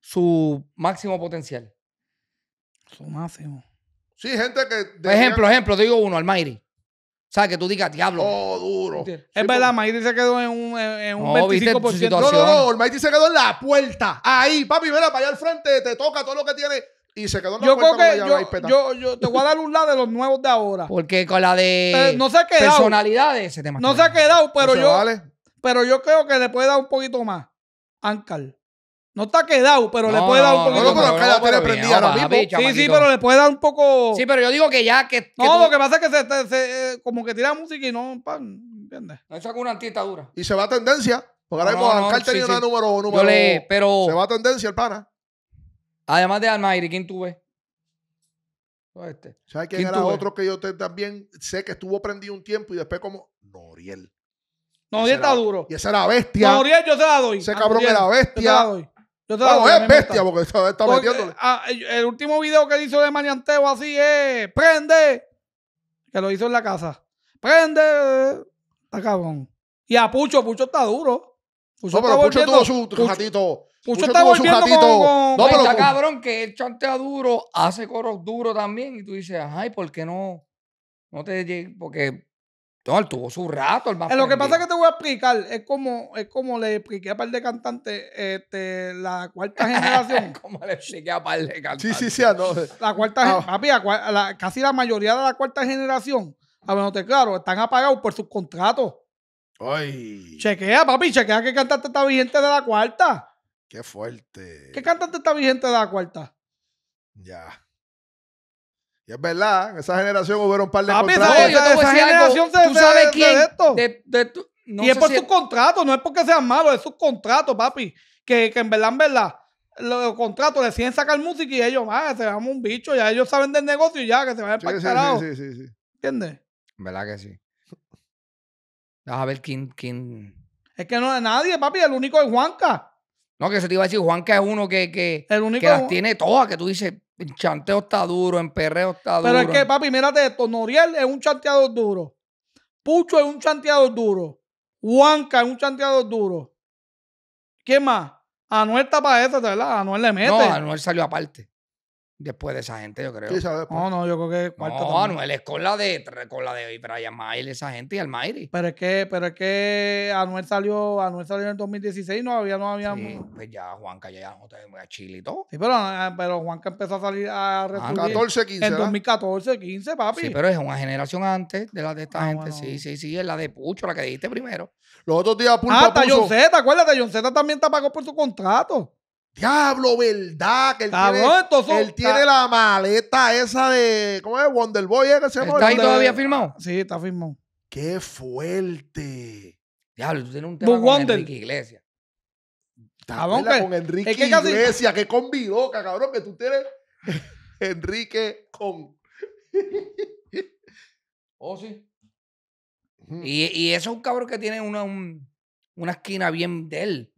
su máximo potencial? Su máximo. Sí, gente que. Por ejemplo, ejemplo, digo uno, Almairi sea, que tú digas, diablo. Oh, duro. es pues, verdad, Maite se quedó en un, en un 25%. No, no, no, se quedó en la puerta. Ahí, papi, mira, para allá al frente, te toca todo lo que tiene. Y se quedó en la yo puerta. Creo que yo, yo, te voy a dar un lado de los nuevos de ahora. Porque con la de no se ha quedado. personalidades ese tema. No se ha quedado, pero yo. Vale. Pero yo creo que le puede dar un poquito más. Ancal. No está quedado, pero le puede dar un poquito. No, no, pero Sí, sí, pero le puede dar un poco. Sí, pero yo digo que ya que. no, lo que pasa es que se, se, eh, como que tira música y no, pan, ¿entiendes? No sacó una antita dura. Y se va a tendencia. Porque ahora mismo Alcar tenía una número uno, número le, pero... Se va a tendencia el pana. Además de Almairi, ¿quién tú ves? Este. ¿Sabes quién, era otro que yo también sé que estuvo prendido un tiempo y después como Noriel? Noriel está duro. Y esa era bestia. Noriel yo te la doy. Ese cabrón era bestia. Yo se la doy. Yo es bestia porque está, metiéndole. Ah, el último video que hizo de manianteo así es ¡Prende! Que lo hizo en la casa. ¡Prende! Está cabrón. Y a Pucho, Pucho está duro. no, pero Pucho tuvo su ratito. Pucho, está tuvo su ratito. Con, no, pero está cabrón que él chantea duro, hace coros duro también. Y tú dices, ay, ¿por qué no? No te porque no, él tuvo su rato, el eh, Lo que pasa es que te voy a explicar, es como, es como le expliqué a par de cantantes este, la cuarta generación. como le expliqué a par de cantantes. Sí, sí, sí. No. La cuarta, ah. papi, casi la mayoría de la cuarta generación, a no te claro, están apagados por sus contratos. Ay. Chequea, papi, chequea qué cantante está vigente de la cuarta. Qué fuerte. ¿Qué cantante está vigente de la cuarta? Ya. Y es verdad, en esa generación hubo un par de Papi, No, esa, generación Se, ¿Tú de, quién? De esto. y es por sus contratos, no es porque sean malos, es sus contratos, papi. Que, en verdad, en verdad, los, contratos deciden sacar música y ellos, ah, se a un bicho, ya ellos saben del negocio y ya, que se vayan sí, para el sí, carajo. Sí, ¿Verdad que sí? Vamos a ver quién, Es que no es nadie, papi, el único es Juanca. No, que eso te iba a decir, Juanca es uno que, que las tiene todas, que tú dices, en chanteo está duro, en perreo está duro. Pero es que, papi, mírate esto. Noriel es un chanteador duro. Pucho es un chanteador duro. Huanca es un chanteador duro. ¿Quién más? Anuel está para eso, ¿verdad? Anuel le mete. No, Anuel salió aparte después de esa gente, yo creo. después. No, no, yo creo que cuarto. No, Anuel es con la de con la de Brian Mayer, esa gente y Almayri. Pero es que, pero es que Anuel salió, Anuel salió en el 2016 y no había, no había. Sí, pues ya Juanca ya no te a Chile y todo. Sí, pero, ah, pero Juanca empezó a salir a resurgir. Ah, 14, 15. En 2014, 15, papi. Sí, pero es una generación antes de la de esta ah, gente. Sí, sí, sí, es la de Pucho, la que dijiste primero. Los otros días Pulpa ah, puso... John Z, acuérdate, John Z también te pagado por su contrato. Diablo, ¿verdad? Que él tiene, la maleta esa de. ¿Cómo es? Wonderboy Boy, ¿eh? ¿Está ahí todavía firmado? Sí, está firmado. ¡Qué fuerte! Diablo, tú tienes un tema con Enrique Iglesias. Cabrón, ah, con Enrique es que que con Bioca, cabrón, que tú tienes Enrique con. Oh, sí. Y, y eso es un cabrón que tiene una, una esquina bien de él.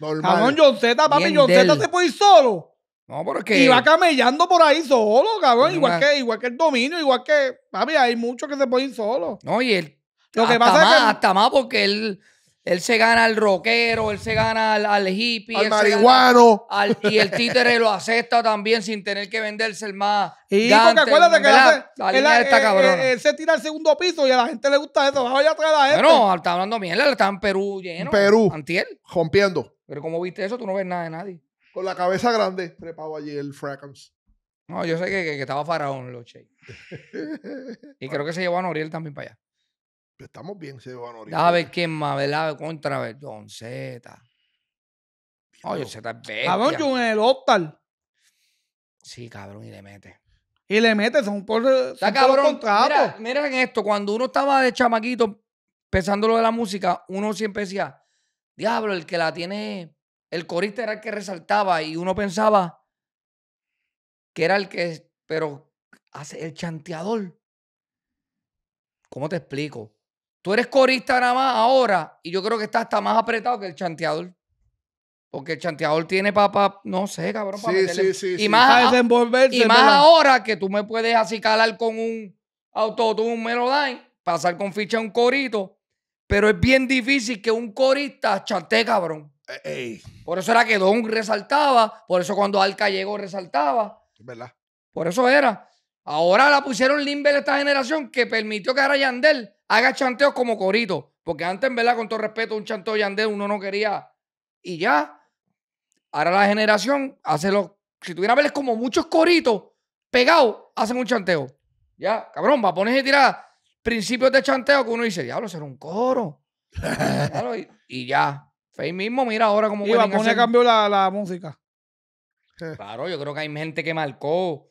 Cabrón, John Z, papi, John Z se puede ir solo. No, porque. Y va camellando por ahí solo, cabrón. Igual, que, igual que el dominio, igual que. Papi, hay muchos que se pueden ir solo. No, y él. Lo que pasa más, Hasta más porque él. Él se gana al rockero, él se gana al, al hippie. Al marihuano. Al, y el títere lo acepta también sin tener que venderse el más. Y porque acuérdate que la, eh, eh, Él, se tira al segundo piso y a la gente le gusta eso. Vaya atrás a la gente. Bueno, está hablando él está en Perú lleno. En Perú. Antiel. Rompiendo. Pero como viste eso, tú no ves nada de nadie. Con la cabeza grande, trepado allí el fracons. No, yo sé que, estaba Faraón, los Che. y creo que se llevó a Noriel también para allá. Pero estamos bien, se llevó a Noriel. A ver quién más, ¿verdad? Contra ver, Don Z. Oye, Z es bestia. Cabrón, yo en el Optal. Sí, cabrón, y le mete. Y le mete, son por, son cabrón, Mira, miren esto, cuando uno estaba de chamaquito pensando lo de la música, uno siempre decía, diablo, el que la tiene, el corista era el que resaltaba y uno pensaba que era el que, pero hace el chanteador. ¿Cómo te explico? Tú eres corista nada más ahora y yo creo que está hasta más apretado que el chanteador. Porque el chanteador tiene papá, no sé, cabrón, para sí, Sí, sí, y más, ahora que tú me puedes así calar con un tú un melody, pasar con ficha un corito pero es bien difícil que un corista chante, cabrón. E-, por eso era que Don resaltaba, por eso cuando Alca llegó resaltaba. verdad. Por eso era. Ahora la pusieron Limber esta generación que permitió que ahora Yandel haga chanteos como corito. Porque antes, en verdad, con todo respeto, un chanteo Yandel uno no quería. Y ya. Ahora la generación hace lo... Si tuviera verles como muchos coritos pegados, hacen un chanteo. Ya, cabrón, va a ponerse tirada principios de chanteo que uno dice, diablo, será un coro. y, ya. Fey mismo, mira ahora cómo... Y va a cambió la, música. Claro, yo creo que hay gente que marcó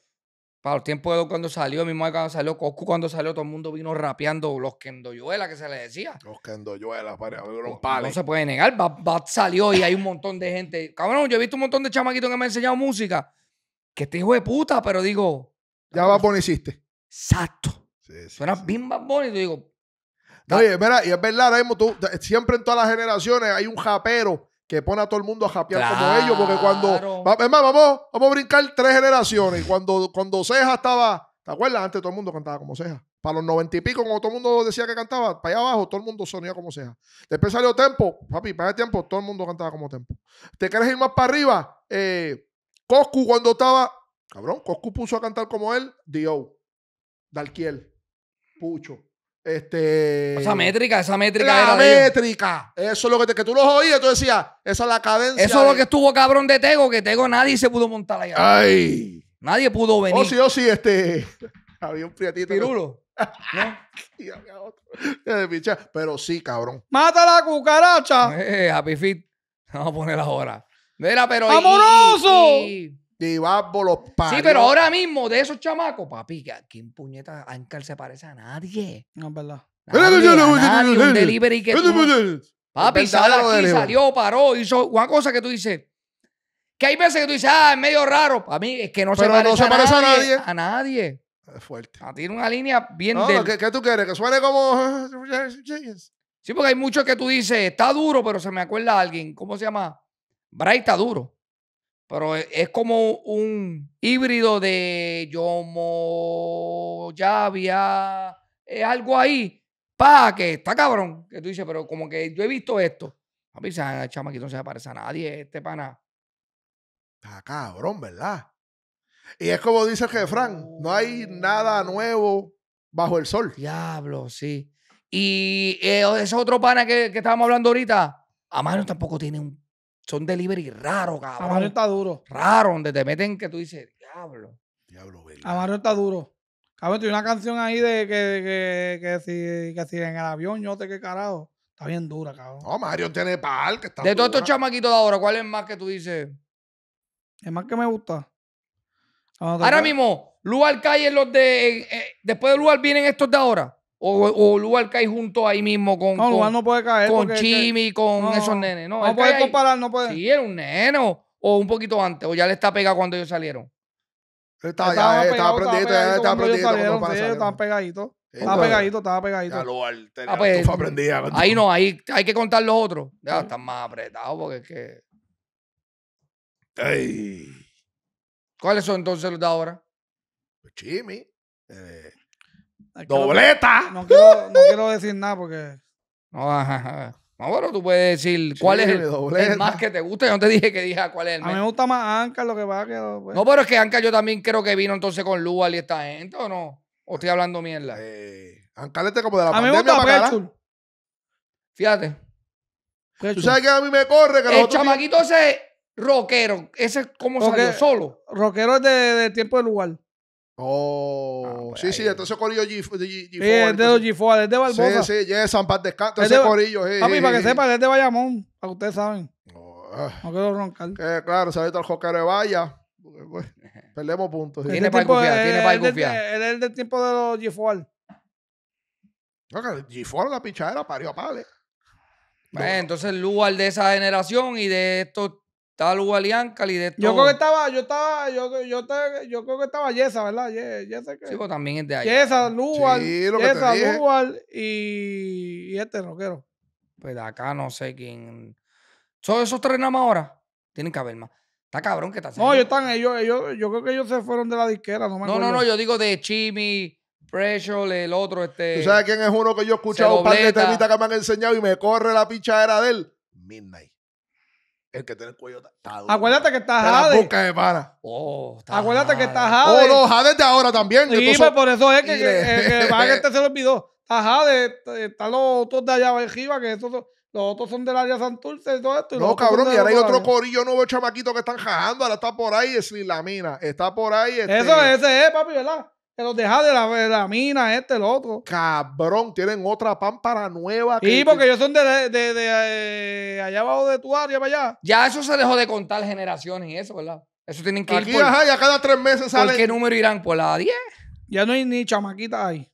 para los tiempos de cuando salió, mismo cuando salió Coscu, cuando salió todo el mundo vino rapeando los Kendoyuela que se le decía. Los Kendoyuela, para los No se puede negar, Bad, salió y hay un montón de gente. Cabrón, yo he visto un montón de chamaquitos que me han enseñado música. Que este hijo de puta, pero digo. Ya va por hiciste. Exacto. Sí, Suena bien digo. No, y es verdad, siempre en todas las generaciones hay un japero que pone a todo el mundo a japear como ellos, porque cuando. es más, vamos, vamos a brincar tres generaciones. Cuando, cuando Ceja estaba. ¿Te acuerdas? Antes todo el mundo cantaba como Ceja. Para los noventa y pico, cuando todo el mundo decía que cantaba, para allá abajo todo el mundo sonía como Ceja. Después salió Tempo, papi, para el tiempo todo el mundo cantaba como Tempo. ¿Te quieres ir más para arriba? Eh, Coscu cuando estaba, cabrón, Coscu puso a cantar como él, Dio, Dalquiel pucho. Este, esa métrica, esa métrica. La métrica. eso es lo que, que tú los oías, tú decías, esa es la cadencia. Eso es lo que estuvo cabrón de Tego, que Tego nadie se pudo montar allá. Ay. Nadie pudo oh, venir. Oh, sí, o sí, este. Había un priatito. Pirulo. ¿No? y Pero sí, cabrón. ¡Mata la cucaracha! Eh, happy Fit. Vamos a poner ahora. Mira, pero. ¡Amoroso! Sí, pero ahora mismo, de esos chamacos, papi, ¿quién puñeta Ankar se parece a nadie? No, es verdad. Nadie, a nadie, un delivery que tú... Papi, salió salió, paró, hizo una cosa que tú dices... Que hay veces que tú dices, ah, es medio raro. Para mí es que no, se, parece a parece nadie, a nadie. A Es fuerte. Ah, tiene una línea bien... No, ¿qué, tú quieres? ¿Que suene como...? Sí, porque hay muchos que tú dices, está duro, pero se me acuerda a alguien. ¿Cómo se llama? Bray está duro. Pero e, es como un híbrido de Yomo, Llavia, es algo ahí. Pa, que está cabrón. Que tú dices, pero como que yo he visto esto. A mí, chama chamaquito no se parece a nadie, este pana. Está cabrón, ¿verdad? Y es como dice el jefran, no hay nada nuevo bajo el sol. Diablo, sí. Y eh, ese otro pana que, que estábamos hablando ahorita, a mano tampoco tiene un son delivery raro, cabrón. Amario está duro. Raro, donde te meten que tú dices, diablo. Diablo, ¿verdad? Amaro está duro. Cabrón, tiene una canción ahí de que, que, si, en el avión, yo te qué carajo. Está bien dura, cabrón. No, Mario tiene pal, que está De todos estos chamaquitos de ahora, ¿cuál es más que tú dices? Es más que me gusta. Ahora mismo, Lugar Calle, los de. Eh, después de Lugar vienen estos de ahora. O, o Lugar cae junto ahí mismo con. No, Lugar Con Chimi, con esos nenes. No, no puede comparar, no puede. Sí, era un neno. O un poquito antes, o ya le está pegado cuando ellos salieron. Estaba, estaba, ya, eh, pegado, estaba prendido, eh, estaba, estaba Estaba pegadito, estaba pegadito. Ah, pues, ahí no, ahí hay que contar los otros. Ya están más apretados porque es que. ¿Cuáles son entonces los de ahora? Chimi. Pues eh, ¡Dobleta! No quiero, no quiero decir nada porque. No, bueno, tú puedes decir cuál es el, más que te gusta. Yo no te dije que dijera cuál es el A mí me gusta más Anka, lo que va que. Pues. No, pero es que Anka yo también creo que vino entonces con Lual y esta gente, ¿o no? ¿O estoy hablando mierda? Eh, Anka le como de la pandemia. A mí me gusta Fíjate. Tú sabes que a mí me corre. Que el chamaquito ese rockero, ese cómo como salió solo. Rockero es de, de tiempo de lugar. Oh, ah, pues sí, ahí. sí, entonces Corillo G, G, G, sí, es de los G4, es de Barbosa. Sí, sí, San Paz Descanso, ese de, Corillo. papi, para que sepan, es de Bayamón, para que ustedes saben. Oh, ah. no quiero roncar. Que, claro, visto al joquero de Vaya. Pues, perdemos puntos. Tiene para confiar, tiene para confiar. Él es del tiempo de los G4. No, que G4 la pichadera parió a pales. Bueno, entonces Lugar de esa generación y de estos estaba Lugalian, de todo. Yo creo que estaba, yo estaba, yo, yo, yo creo que estaba Yesa, ¿verdad? Ye, yesa que. Sí, pues también es de allá. Yesa, Lugal, Yesa, Lugal y, y este roquero. Pues de acá no sé quién. ¿Son esos tres nada más ahora? Tienen que haber más. Está cabrón que está haciendo. No, ellos están, ellos, ellos, yo creo que ellos se fueron de la disquera, no No, no, yo digo de Chimi, Pressure, el otro, este. ¿Tú sabes quién es uno que yo he escuchado un par de temitas que me han enseñado y me corre la pichadera de él? Midnight que tiene el cuello Acuérdate que está Jade. La boca de pana. Oh, Acuérdate que está Jade. o oh, no, jades de ahora también. y pues, por eso es que, que, este se lo olvidó. Está Jade, están los otros de allá arriba, que esos los otros son del área Santurce y todo esto. no, cabrón, y ahora hay otro corillo nuevo chamaquito que están jajando. Ahora está por ahí, es la mina. Está por ahí. Este... Eso, ese es, papi, ¿verdad? Que los deja de la, mina, este, el otro. Cabrón, tienen otra pámpara nueva. y sí, porque ellos son de, eh, allá abajo de tu área para allá. Ya eso se dejó de contar generaciones y eso, ¿verdad? Eso tienen que ir por, ya cada tres meses sale. ¿Por qué número irán? ¿Por la 10? Ya no hay ni chamaquita ahí.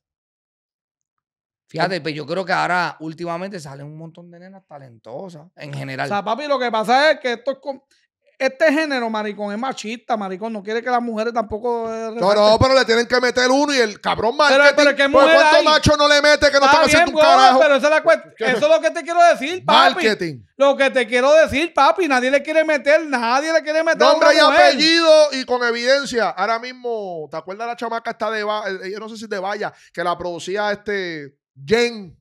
Fíjate, pero pues yo creo que ahora últimamente salen un montón de nenas talentosas en general. O sea, papi, lo que pasa es que esto es... Con este género, maricón, es machista, maricón. No quiere que las mujeres tampoco. Eh, no, no, pero le tienen que meter uno y el cabrón marketing. Pero, ¿Cuánto macho no le mete que no está haciendo un carajo? Pero eso es lo que te quiero decir, papi. Marketing. Lo que te quiero decir, papi. Nadie le quiere meter, nadie le quiere meter. Nombre y apellido y con evidencia. Ahora mismo, ¿te acuerdas la chamaca está de. Yo no sé si de vaya, que la producía este. Jen.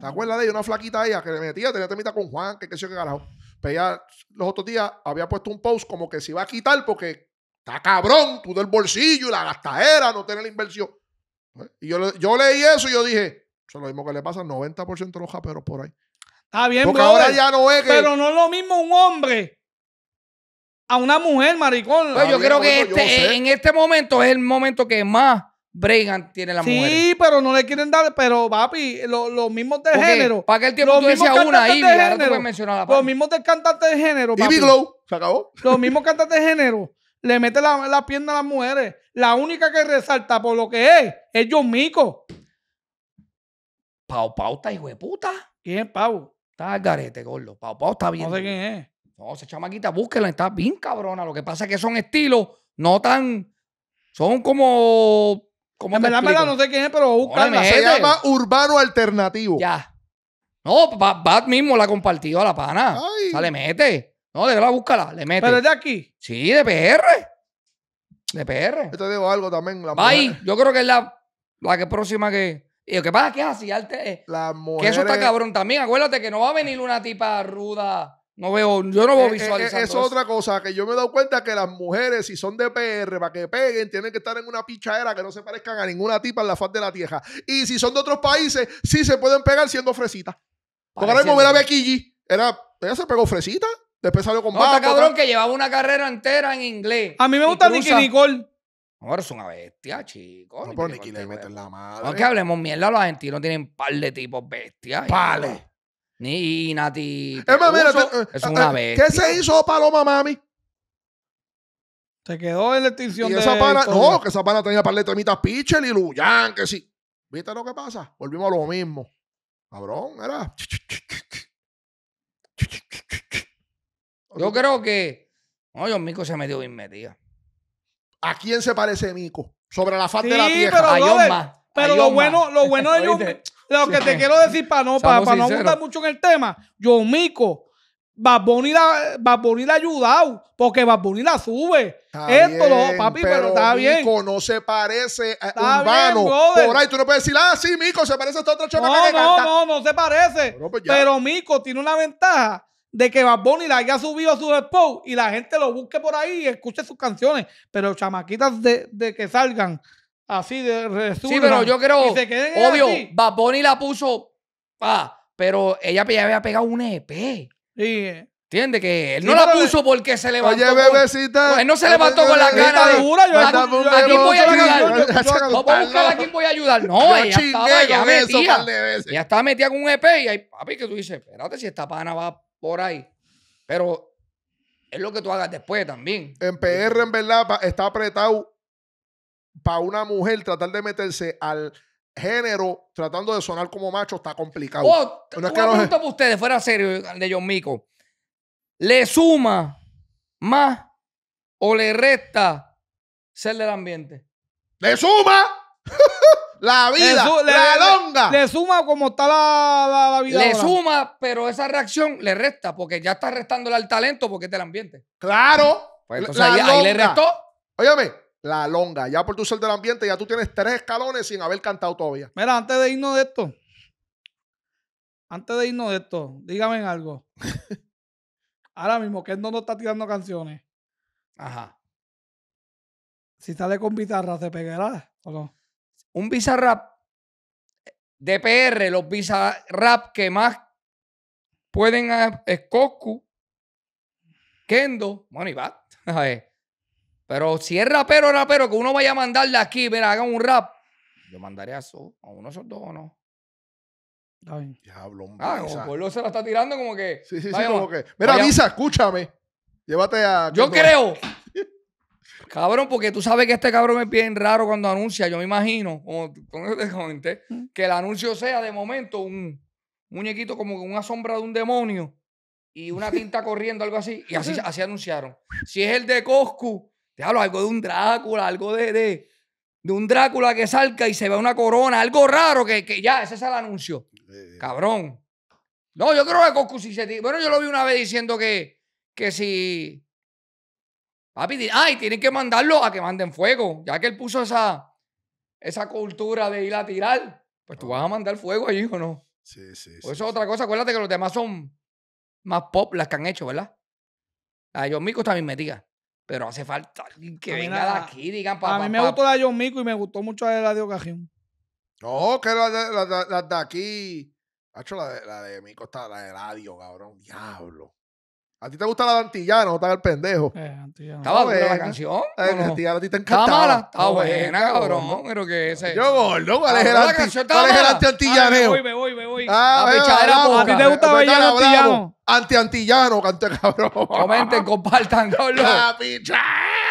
¿Te acuerdas de ella? Una flaquita ella que le metía, tenía temita con Juan, que qué sé yo qué carajo. Pues los otros días había puesto un post como que se iba a quitar porque está cabrón, todo el bolsillo y la gastadera, no tener la inversión. Pues, y yo, leí eso y yo dije, eso es lo mismo que le pasa al 90% de los japeros por ahí. Está bien, bro ahora ya no es Pero no es lo mismo un hombre a una mujer, maricón. Pues yo creo que este, eh, en este momento es el momento que más Bregan tiene la sí, Sí, pero no le quieren dar, pero papi, los mismos de género. Para el tiempo tú decías una, ahí? tú Los mismos de cantante de género, papi. Glow, se acabó. Los mismos cantantes de género le mete la, la, pierna a las mujeres. La única que resalta por lo que es, es John Mico. Pau Pau está hijo de puta. ¿Quién es Pau? Está al garete, gordo. Pau Pau está bien. No sé quién es. No, esa chamaquita, búsquela, está bien cabrona. Lo que pasa es que son estilos no tan... Son como en verdad, no sé quién es, pero busca se llama Urbano Alternativo. Ya. No, Bat mismo la compartido a la pana. O sea, le mete. No, de verdad, búscala, le mete. ¿Pero es de aquí? Sí, de PR. De PR. Yo te digo algo también. La Bye. Yo creo que es la, la que próxima que... ¿Qué lo que pasa ¿Qué que es así, eh, La Que eso está cabrón también. Acuérdate que no va a venir una tipa ruda no veo, yo no veo eh, eh, eh, visualizando. es otra cosa que yo me he dado cuenta que las mujeres, si son de PR, para que peguen, tienen que estar en una pichadera que no se parezcan a ninguna tipa en la faz de la tierra. Y si son de otros países, sí se pueden pegar siendo fresitas. Porque ahora mismo era Becky era, ella se pegó fresita, después salió con no, cabrón que llevaba una carrera entera en inglés. A mí me gusta Nicky Nicole. Ahora es una bestia, chicos. No, pero Nicky le meten la madre. No, que hablemos mierda, los argentinos tienen par de tipos bestias. ¡Pale! Ni Nati. Es más, mira, eh, una eh, ¿Qué se hizo Paloma Mami? Se quedó en la extinción de esa pana, no, que esa pana tenía par de temitas Pichel y Luyan, que sí. ¿Viste lo que pasa? Volvimos a lo mismo. Cabrón, era. Yo creo que. Oye, Mico se metió bien metida. ¿A quién se parece Mico? Sobre la faz de la tierra. pero, lo bueno, lo bueno de John, lo que te eh, quiero decir para no, para, no abundar mucho en el tema, yo mico. Baboni la, ha ayudado, porque Baboni la sube. Esto, lo, papi, pero, está Mico no se parece a eh, Urbano. por ahí tú no puedes decir, ah, sí, Mico, se parece a esta otra chica no, no, No, no, se parece. Pues pero, Mico tiene una ventaja de que Baboni la haya subido a su spot y la gente lo busque por ahí y escuche sus canciones. Pero chamaquitas de, de que salgan así de resumen Sí, pero yo creo, obvio, baboni la puso, ah, pero ella ya había pegado un EP. Sí. ¿Entiendes? Que él no la puso porque se levantó. Oye, No, él no se levantó con la cara de. Yo, ¿A quién voy a ayudar? buscar a quién voy a ayudar. No, ella estaba ya metida. Ya estaba metida con un EP y ahí, papi, que tú dices, espérate si esta pana va por ahí. Pero es lo que tú hagas después también. En PR, en verdad, está apretado para una mujer tratar de meterse al género tratando de sonar como macho está complicado. Oh, una para ustedes, fuera serio, de John Mico. ¿Le suma más o le resta ser del ambiente? ¡Le suma! la vida, la longa. Le, suma como está la, vida. Le suma, pero esa reacción le resta, porque ya está restándole al talento porque es del ambiente. Claro. Pues entonces ahí le restó. Óyame, la longa. Ya por tu ser del ambiente, ya tú tienes tres escalones sin haber cantado todavía. Mira, antes de irnos de esto, antes de irnos de esto, dígame algo. Ahora mismo, que no está tirando canciones. Ajá. Si sale con bizarra, ¿se pegará o no? Un eh, bizarrap de PR, los rap que más pueden ah, es Coscu, Kendo, Money Pero si es rapero, rapero, que uno vaya a mandarle aquí, mira, hagan un rap. Yo mandaré a, a uno de esos dos, ¿no? Ay. Diablo, hombre. Ah, se la está tirando como que. Sí, sí, sí, como que. Mira, avisa, escúchame. Llévate a. Yo creo. Cabrón, porque tú sabes que este cabrón es bien raro cuando anuncia. Yo me imagino, como, te comenté, mm. que el anuncio sea de momento un muñequito como una sombra de un demonio y una tinta corriendo, algo así. Y así, así anunciaron. Si es el de Coscu, te hablo algo de un Drácula, algo de, de, un Drácula que salga y se ve una corona, algo raro que, que ya, ese es el anuncio. Eh, eh. Cabrón. No, yo creo que Coscu Bueno, yo lo vi una vez diciendo que, que si. Papi, ay, tienen que mandarlo a que manden fuego. Ya que él puso esa, esa cultura de ir a tirar, pues tú vas a mandar fuego ahí o no. Sí, sí. Por pues eso es otra cosa. Acuérdate que los demás son más pop las que han hecho, ¿verdad? a ellos John Mico bien pero hace falta alguien que venga de aquí, digan para A mí me gustó la de John Mico y me gustó mucho la de la Ocasión. No, que la, la, de aquí. la de, la de Mico está la de radio, cabrón. Diablo. ¿A ti te gusta la de antillano, está el pendejo? Eh, estaba buena la canción. a ti te encantaba. Estaba mala. Estaba buena, cabrón. Pero que ese... Yo, gordo, ¿cuál ah, es el anti... el ah, me voy, me voy, me voy. Ah, ver, ¿A ti te gusta el Antillano? Anti-antillano, cante cabrón. Comenten, compartan, gordo. La